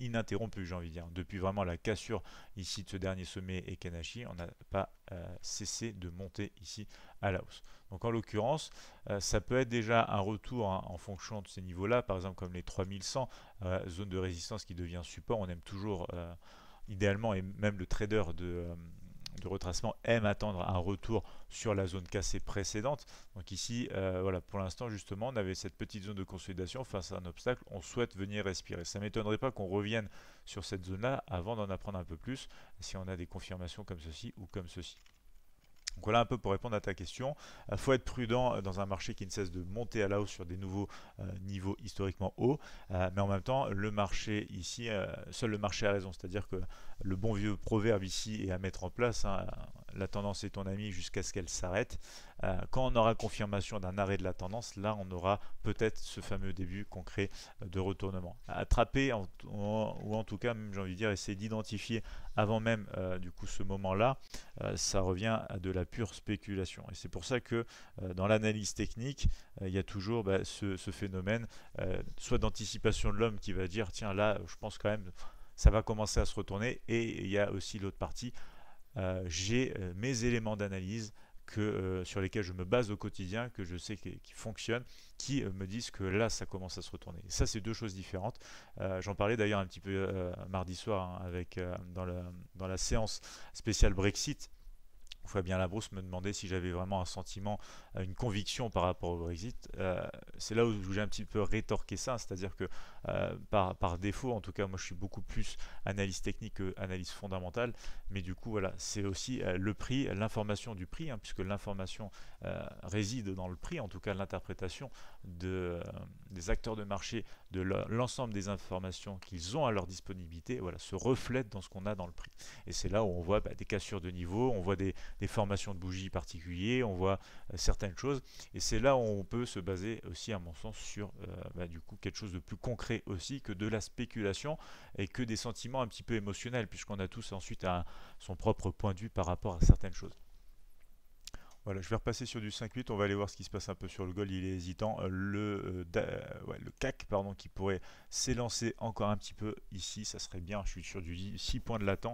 ininterrompu j'ai envie de dire. Depuis vraiment la cassure ici de ce dernier sommet et Kanashi, on n'a pas euh, cessé de monter ici à la hausse. Donc en l'occurrence, euh, ça peut être déjà un retour hein, en fonction de ces niveaux-là, par exemple comme les 3100, euh, zone de résistance qui devient support, on aime toujours idéalement, et même le trader de de retracement aime attendre un retour sur la zone cassée précédente. Donc ici, euh, voilà, pour l'instant justement, on avait cette petite zone de consolidation face à un obstacle. On souhaite venir respirer. Ça m'étonnerait pas qu'on revienne sur cette zone-là avant d'en apprendre un peu plus si on a des confirmations comme ceci ou comme ceci. Donc voilà un peu pour répondre à ta question. Il euh, faut être prudent euh, dans un marché qui ne cesse de monter à la hausse sur des nouveaux euh, niveaux historiquement hauts. mais en même temps, le marché ici, seul le marché a raison. C'est-à-dire que le bon vieux proverbe ici est à mettre en place. un hein, la tendance est ton ami jusqu'à ce qu'elle s'arrête. Euh, quand on aura confirmation d'un arrêt de la tendance, là on aura peut-être ce fameux début concret euh, de retournement. Attraper, ou en tout cas, j'ai envie de dire, essayer d'identifier avant même euh, du coup ce moment-là, ça revient à de la pure spéculation. Et c'est pour ça que dans l'analyse technique, il y a toujours bah, ce, ce, phénomène, soit d'anticipation de l'homme qui va dire, tiens là, je pense quand même ça va commencer à se retourner et il y a aussi l'autre partie euh, j'ai euh, mes éléments d'analyse que, euh, sur lesquels je me base au quotidien, que je sais qui, fonctionnent, qui me disent que là, ça commence à se retourner. ça, c'est deux choses différentes. J'en parlais d'ailleurs un petit peu mardi soir hein, avec, dans, la séance spéciale Brexit. Fabien Labrousse me demandait si j'avais vraiment un sentiment, une conviction par rapport au Brexit. c'est là où j'ai un petit peu rétorqué ça, c'est-à-dire que euh, par, par, défaut. En tout cas, moi je suis beaucoup plus analyse technique que analyse fondamentale. Mais du coup, voilà, c'est aussi euh, le prix, l'information du prix, hein, puisque l'information euh, réside dans le prix, en tout cas l'interprétation de, des acteurs de marché de l'ensemble des informations qu'ils ont à leur disponibilité, voilà, se reflète dans ce qu'on a dans le prix. Et c'est là où on voit bah, des cassures de niveau, on voit des, formations de bougies particuliers, on voit certaines choses. Et c'est là où on peut se baser aussi, à mon sens, sur bah, du coup quelque chose de plus concret aussi que de la spéculation et que des sentiments un petit peu émotionnels, puisqu'on a tous ensuite un, son propre point de vue par rapport à certaines choses. Voilà, je vais repasser sur du 5,8 On va aller voir ce qui se passe un peu sur le goal Il est hésitant. Euh, le, euh, euh, le CAC pardon, qui pourrait s'élancer encore un petit peu ici. Ça serait bien. Je suis sur du 6 points de latent.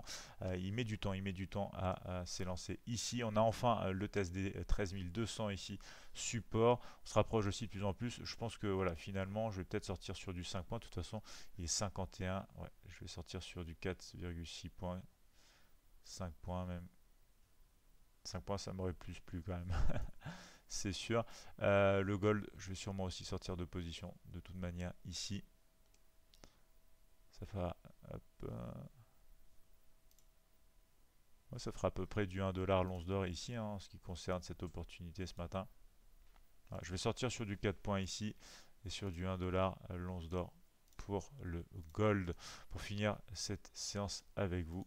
il met du temps. Il met du temps à, s'élancer ici. On a enfin le test des 13200 ici. Support. On se rapproche aussi de plus en plus. Je pense que voilà, finalement, je vais peut-être sortir sur du 5 points. De toute façon, il est 51. Ouais, je vais sortir sur du 4,6 points. 5 points même. 5 points, ça m'aurait plus plus quand même. (laughs) c'est sûr. Euh, le gold, je vais sûrement aussi sortir de position de toute manière ici. Ça fera, hop, ça fera à peu près du 1$ l'once d'or ici hein, en ce qui concerne cette opportunité ce matin. je vais sortir sur du 4 points ici et sur du 1$ l'once d'or pour le gold. Pour finir cette séance avec vous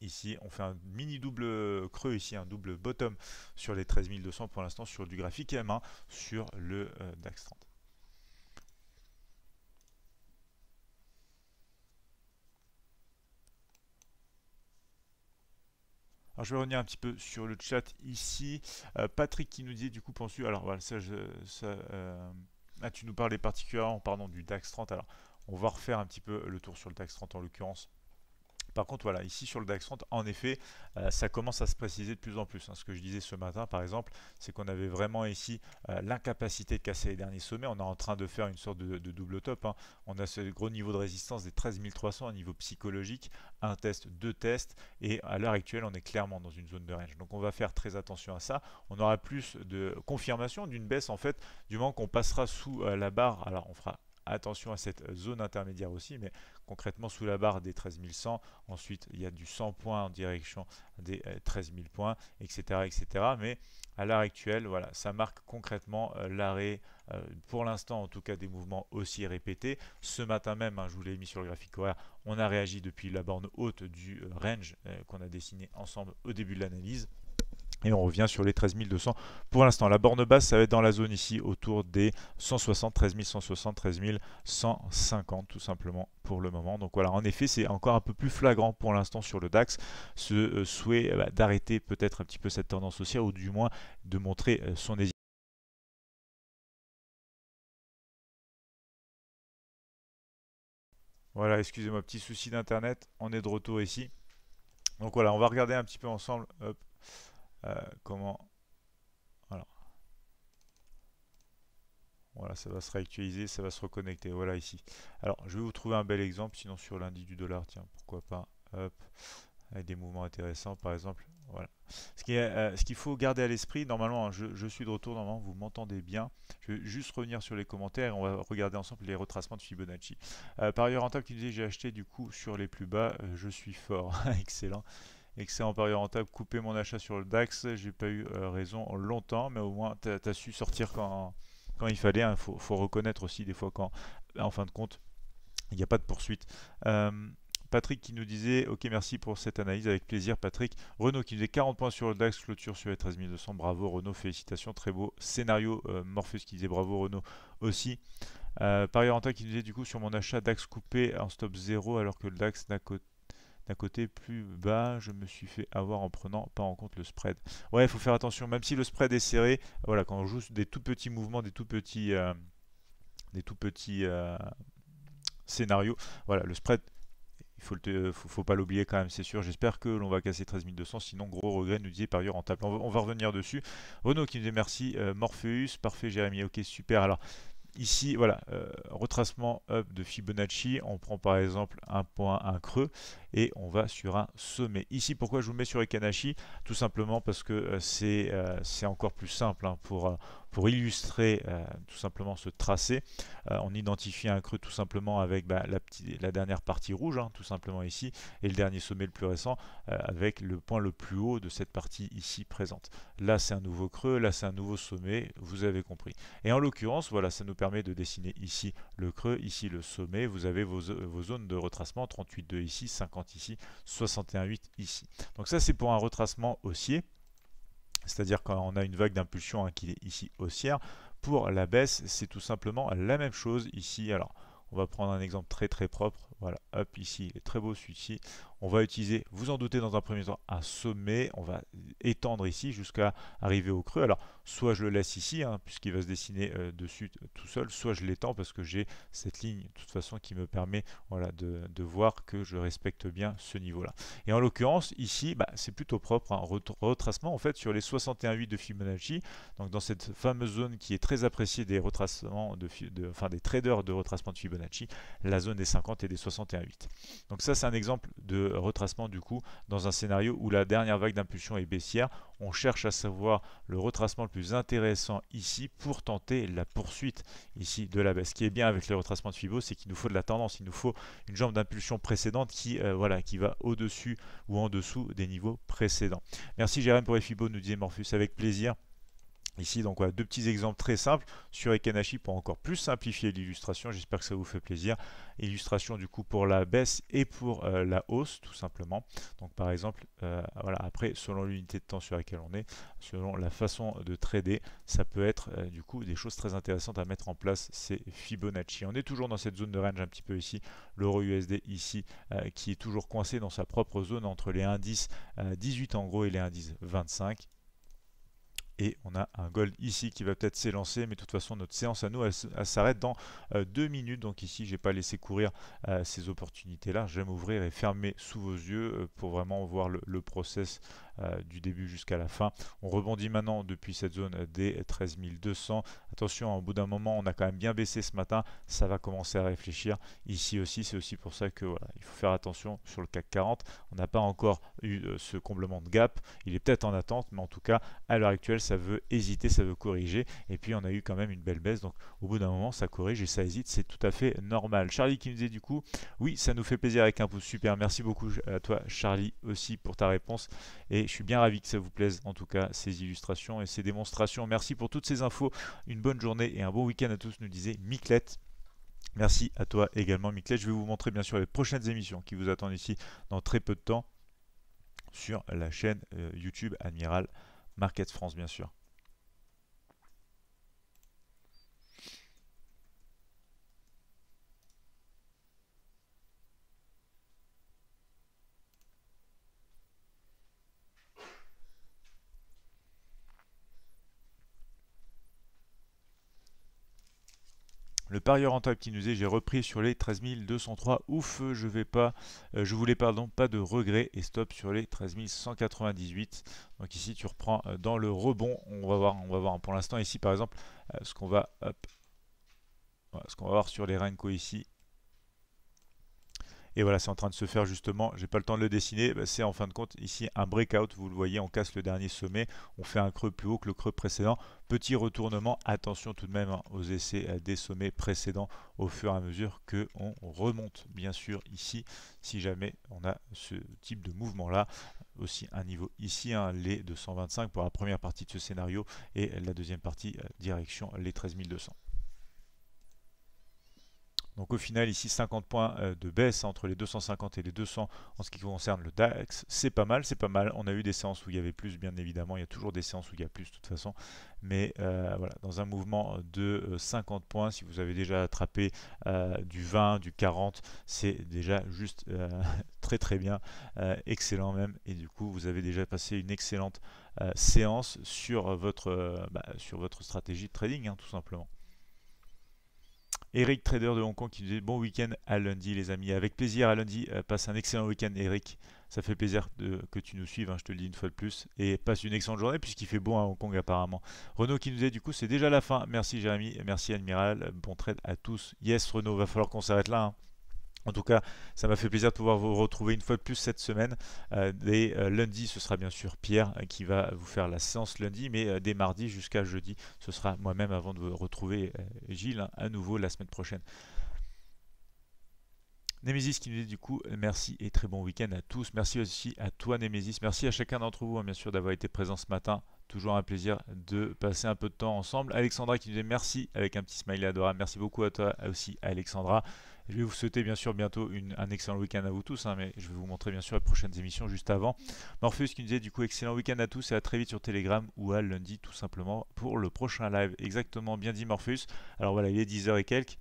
ici. On fait un mini double creux ici, un double bottom sur les 13200 pour l'instant sur du graphique M1 hein, sur le euh, DAX 30. Alors je vais revenir un petit peu sur le chat ici. Euh, Patrick qui nous dit du coup penses alors voilà ça, euh, ah, tu nous parlais particulièrement pardon du DAX 30 alors on va refaire un petit peu le tour sur le DAX 30 en l'occurrence par contre, voilà, ici sur le DAX 30, en effet, euh, ça commence à se préciser de plus en plus. Hein. Ce que je disais ce matin, par exemple, c'est qu'on avait vraiment ici euh, l'incapacité de casser les derniers sommets. On est en train de faire une sorte de, double top. Hein. On a ce gros niveau de résistance des 13 300, un niveau psychologique, un test, deux tests. Et à l'heure actuelle, on est clairement dans une zone de range. Donc on va faire très attention à ça. On aura plus de confirmation d'une baisse, en fait, du moment qu'on passera sous euh, la barre. Alors on fera Attention à cette zone intermédiaire aussi, mais concrètement sous la barre des 13100. ensuite il y a du 100 points en direction des 13 euh, points, etc. etc. Mais à l'heure actuelle, voilà, ça marque concrètement euh, l'arrêt, euh, pour l'instant en tout cas, des mouvements aussi répétés. Ce matin même, hein, je vous l'ai mis sur le graphique horaire, on a réagi depuis la borne haute du range qu'on a dessiné ensemble au début de l'analyse. Et on revient sur les 13 200 pour l'instant. La borne basse, ça va être dans la zone ici, autour des 160, 13 160, 13 150 tout simplement pour le moment. Donc voilà, en effet, c'est encore un peu plus flagrant pour l'instant sur le DAX, ce euh, souhait eh ben, d'arrêter peut-être un petit peu cette tendance haussière, ou du moins de montrer euh, son désir Voilà, excusez-moi, petit souci d'internet, on est de retour ici. Donc voilà, on va regarder un petit peu ensemble. Euh, comment voilà voilà ça va se réactualiser ça va se reconnecter voilà ici alors je vais vous trouver un bel exemple sinon sur lundi du dollar tiens pourquoi pas hop avec des mouvements intéressants par exemple voilà ce qu'il euh, ce qu'il faut garder à l'esprit normalement hein, je, suis de retour normalement vous m'entendez bien je vais juste revenir sur les commentaires on va regarder ensemble les retracements de Fibonacci euh, par ailleurs en que qui disais j'ai acheté du coup sur les plus bas je suis fort (laughs) excellent excellent pari rentable, couper mon achat sur le DAX. J'ai pas eu euh, raison longtemps, mais au moins tu as, su sortir quand, quand il fallait. Il hein. faut, reconnaître aussi des fois quand, en fin de compte, il n'y a pas de poursuite. Patrick qui nous disait Ok, merci pour cette analyse, avec plaisir, Patrick. Renault qui nous disait 40 points sur le DAX, clôture sur les 13 200. Bravo, Renault, félicitations, très beau scénario. Euh, Morpheus qui disait Bravo, Renault aussi. Euh, Paris qui nous disait Du coup, sur mon achat DAX coupé en stop 0, alors que le DAX n'a côté d'un côté plus bas, je me suis fait avoir en prenant pas en compte le spread. Ouais, il faut faire attention, même si le spread est serré, voilà, quand on joue des tout petits mouvements, des tout petits, euh, des tout petits euh, scénarios, voilà, le spread faut, le faut, pas l'oublier quand même, c'est sûr. J'espère que l'on va casser 13200, sinon gros regret, nous disait par ailleurs rentable. On va, revenir dessus. renault qui nous dit merci, euh, Morpheus, parfait Jérémy, ok super. Alors Ici, voilà, euh, retracement up de Fibonacci, on prend par exemple un point, un creux, et on va sur un sommet. Ici, pourquoi je vous mets sur Ekanashi Tout simplement parce que euh, c'est euh, c'est encore plus simple hein, pour pour illustrer euh, tout simplement ce tracé, euh, on identifie un creux tout simplement avec bah, la, petite, la dernière partie rouge, hein, tout simplement ici, et le dernier sommet le plus récent euh, avec le point le plus haut de cette partie ici présente. Là, c'est un nouveau creux, là, c'est un nouveau sommet, vous avez compris. Et en l'occurrence, voilà, ça nous permet de dessiner ici le creux, ici le sommet, vous avez vos zones de retracement, 38,2 ici, 50 ici, 61,8 ici. Donc ça, c'est pour un retracement haussier c'est-à-dire quand on a une vague d'impulsion hein, qui est ici haussière, pour la baisse, c'est tout simplement la même chose ici. Alors, on va prendre un exemple très très propre. Voilà, hop, ici, il est très beau celui-ci. On va utiliser, vous en doutez dans un premier temps, un sommet. On va étendre ici jusqu'à arriver au creux. Alors, soit je le laisse ici, hein, puisqu'il va se dessiner euh, dessus tout seul, soit je l'étends parce que j'ai cette ligne de toute façon qui me permet voilà, de, voir que je respecte bien ce niveau-là. Et en l'occurrence, ici, bah, c'est plutôt propre, un hein, retracement en fait sur les 61,8 de Fibonacci, donc dans cette fameuse zone qui est très appréciée des retracements, de, de, enfin des traders de retracement de Fibonacci, la zone des 50 et des 61,8. Donc ça, c'est un exemple de retracement du coup dans un scénario où la dernière vague d'impulsion est baissière, on cherche à savoir le retracement le plus intéressant ici pour tenter la poursuite ici de la baisse. Ce qui est bien avec les retracements de Fibo, c'est qu'il nous faut de la tendance, il nous faut une jambe d'impulsion précédente qui, euh, voilà, qui va au-dessus ou en dessous des niveaux précédents. Merci Jérôme pour les Fibo, nous disait Morphus, avec plaisir. Ici, donc voilà, deux petits exemples très simples sur Ekenashi pour encore plus simplifier l'illustration. J'espère que ça vous fait plaisir. Illustration du coup pour la baisse et pour euh, la hausse, tout simplement. Donc par exemple, euh, voilà, après, selon l'unité de temps sur laquelle on est, selon la façon de trader, ça peut être euh, du coup des choses très intéressantes à mettre en place, c'est Fibonacci. On est toujours dans cette zone de range un petit peu ici, l'euro USD ici, qui est toujours coincé dans sa propre zone entre les indices 18 en gros et les indices 25. Et on a un gold ici qui va peut-être s'élancer, mais de toute façon notre séance à nous, elle, s'arrête dans euh, deux minutes. Donc ici, j'ai pas laissé courir euh, ces opportunités-là. J'aime ouvrir et fermer sous vos yeux euh, pour vraiment voir le, le process euh, du début jusqu'à la fin. On rebondit maintenant depuis cette zone des 13 200. Attention, hein, au bout d'un moment, on a quand même bien baissé ce matin. Ça va commencer à réfléchir. Ici aussi, c'est aussi pour ça que faut faire attention sur le CAC 40. On n'a pas encore eu euh, ce comblement de gap. Il est peut-être en attente, mais en tout cas, à l'heure actuelle, ça veut hésiter, ça veut corriger. Et puis, on a eu quand même une belle baisse. Donc, au bout d'un moment, ça corrige et ça hésite. C'est tout à fait normal. Charlie qui nous dit du coup, oui, ça nous fait plaisir avec un pouce super. Merci beaucoup à toi, Charlie, aussi pour ta réponse. Et et je suis bien ravi que ça vous plaise, en tout cas, ces illustrations et ces démonstrations. Merci pour toutes ces infos. Une bonne journée et un bon week-end à tous, nous disait Miclette. Merci à toi également, Miclette. Je vais vous montrer, bien sûr, les prochaines émissions qui vous attendent ici dans très peu de temps sur la chaîne euh, YouTube Admiral Market France, bien sûr. Le parieur rentable qui nous est, j'ai repris sur les 13203. 203. Ouf, je vais pas, euh, je voulais pardon, pas de regret et stop sur les 13 Donc ici tu reprends euh, dans le rebond. On va voir, on va voir pour l'instant ici par exemple euh, ce qu'on va, ce qu'on va voir sur les Renko ici et voilà, c'est en train de se faire justement, j'ai pas le temps de le dessiner, bah, c'est en fin de compte ici un breakout, vous le voyez, on casse le dernier sommet, on fait un creux plus haut que le creux précédent, petit retournement, attention tout de même hein, aux essais euh, des sommets précédents au fur et à mesure que on remonte bien sûr ici, si jamais on a ce type de mouvement là, aussi un niveau ici, hein, les 225 pour la première partie de ce scénario et la deuxième partie euh, direction les 13200. Donc au final, ici, 50 points euh, de baisse entre les 250 et les 200 en ce qui concerne le DAX. C'est pas mal, c'est pas mal. On a eu des séances où il y avait plus, bien évidemment. Il y a toujours des séances où il y a plus, de toute façon. Mais euh, voilà, dans un mouvement de 50 euh, points, si vous avez déjà attrapé du 20, du 40, c'est déjà juste (laughs) très très bien. excellent même. Et du coup, vous avez déjà passé une excellente séance sur votre, bah, sur votre stratégie de trading, hein, tout simplement. Eric, trader de Hong Kong, qui nous dit bon week-end à lundi, les amis. Avec plaisir à lundi. Euh, passe un excellent week-end, Eric. Ça fait plaisir de, que tu nous suives, hein, je te le dis une fois de plus. Et passe une excellente journée, puisqu'il fait bon à Hong Kong apparemment. Renault qui nous dit du coup, c'est déjà la fin. Merci, Jérémy. Merci, Admiral. Bon trade à tous. Yes, Renault, va falloir qu'on s'arrête là. Hein. En tout cas, ça m'a fait plaisir de pouvoir vous retrouver une fois de plus cette semaine. Euh, dès euh, lundi, ce sera bien sûr Pierre euh, qui va vous faire la séance lundi, mais euh, dès mardi jusqu'à jeudi, ce sera moi-même avant de vous retrouver Gilles hein, à nouveau la semaine prochaine. Nemesis qui nous dit du coup merci et très bon week-end à tous. Merci aussi à toi Némésis. Merci à chacun d'entre vous hein, bien sûr d'avoir été présent ce matin. Toujours un plaisir de passer un peu de temps ensemble. Alexandra qui nous dit merci avec un petit smiley adora Merci beaucoup à toi aussi Alexandra. Je vais vous souhaiter bien sûr bientôt un excellent week-end à vous tous, hein, mais je vais vous montrer bien sûr les prochaines émissions juste avant. Morpheus qui nous disait du coup excellent week-end à tous et à très vite sur Telegram ou à lundi tout simplement pour le prochain live. Exactement, bien dit Morpheus. Alors voilà, il est 10h et quelques.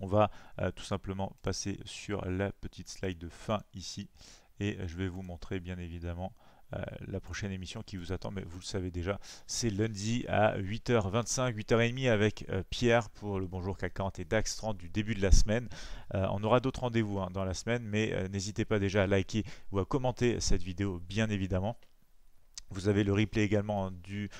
On va euh, tout simplement passer sur la petite slide de fin ici et euh, je vais vous montrer bien évidemment euh, la prochaine émission qui vous attend, mais vous le savez déjà, c'est lundi à 8h25, 8h30 avec euh, Pierre pour le Bonjour CAC 40 et DAX 30 du début de la semaine. Euh, on aura d'autres rendez-vous hein, dans la semaine, mais n'hésitez pas déjà à liker ou à commenter cette vidéo, bien évidemment. Vous avez le replay également du,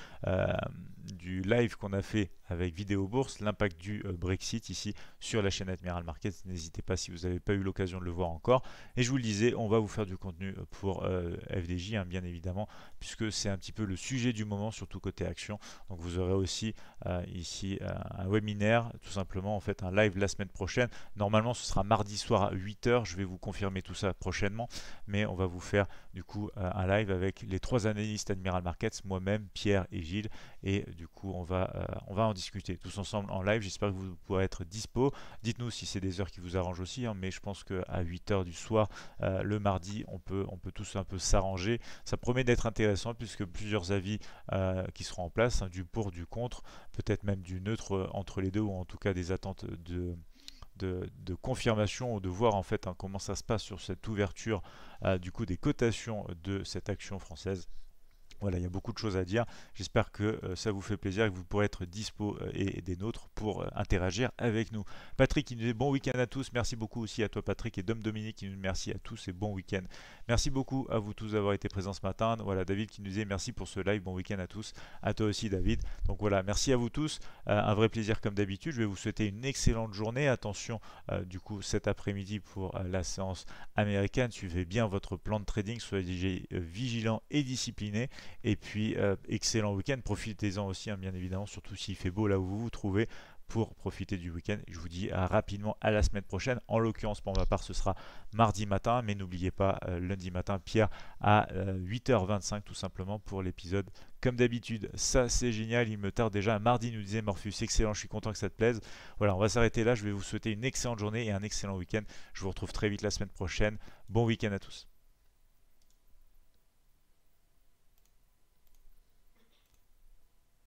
du live qu'on a fait avec Vidéo Bourse, l'impact du euh, Brexit ici sur la chaîne Admiral Markets. N'hésitez pas si vous n'avez pas eu l'occasion de le voir encore. Et je vous le disais, on va vous faire du contenu euh, pour euh, FDJ, hein, bien évidemment, puisque c'est un petit peu le sujet du moment, surtout côté action. Donc vous aurez aussi ici un webinaire, tout simplement, en fait, un live la semaine prochaine. Normalement, ce sera mardi soir à 8h. Je vais vous confirmer tout ça prochainement, mais on va vous faire du coup un live avec les trois analystes Admiral Markets, moi-même, Pierre et Gilles. Et du coup, on va, on va en discuter tous ensemble en live. J'espère que vous pourrez être dispo. Dites-nous si c'est des heures qui vous arrangent aussi, hein, mais je pense qu'à 8h du soir, euh, le mardi, on peut, on peut tous un peu s'arranger. Ça promet d'être intéressant puisque plusieurs avis euh, qui seront en place, hein, du pour, du contre, peut-être même du neutre euh, entre les deux, ou en tout cas des attentes de... De, ou de voir en fait hein, comment ça se passe sur cette ouverture du coup des cotations de cette action française. Voilà, il y a beaucoup de choses à dire. J'espère que euh, ça vous fait plaisir et que vous pourrez être dispo euh, et, des nôtres pour euh, interagir avec nous. Patrick qui nous dit bon week-end à tous. Merci beaucoup aussi à toi Patrick et Dom Dominique qui nous dit merci à tous et bon week-end. Merci beaucoup à vous tous d'avoir été présents ce matin. Voilà, David qui nous dit merci pour ce live. Bon week-end à tous. À toi aussi David. Donc voilà, merci à vous tous. un vrai plaisir comme d'habitude. Je vais vous souhaiter une excellente journée. Attention du coup cet après-midi pour la séance américaine. Suivez bien votre plan de trading. Soyez vigilant et discipliné. Et puis, euh, excellent week-end. Profitez-en aussi, hein, bien évidemment, surtout s'il fait beau là où vous vous trouvez pour profiter du week-end. Je vous dis à rapidement à la semaine prochaine. En l'occurrence, pour ma part, ce sera mardi matin. Mais n'oubliez pas, euh, lundi matin, Pierre, à 8h25 euh, tout simplement pour l'épisode. Comme d'habitude, ça c'est génial. Il me tarde déjà. Mardi, nous disait Morpheus. Excellent, je suis content que ça te plaise. Voilà, on va s'arrêter là. Je vais vous souhaiter une excellente journée et un excellent week-end. Je vous retrouve très vite la semaine prochaine. Bon week-end à tous.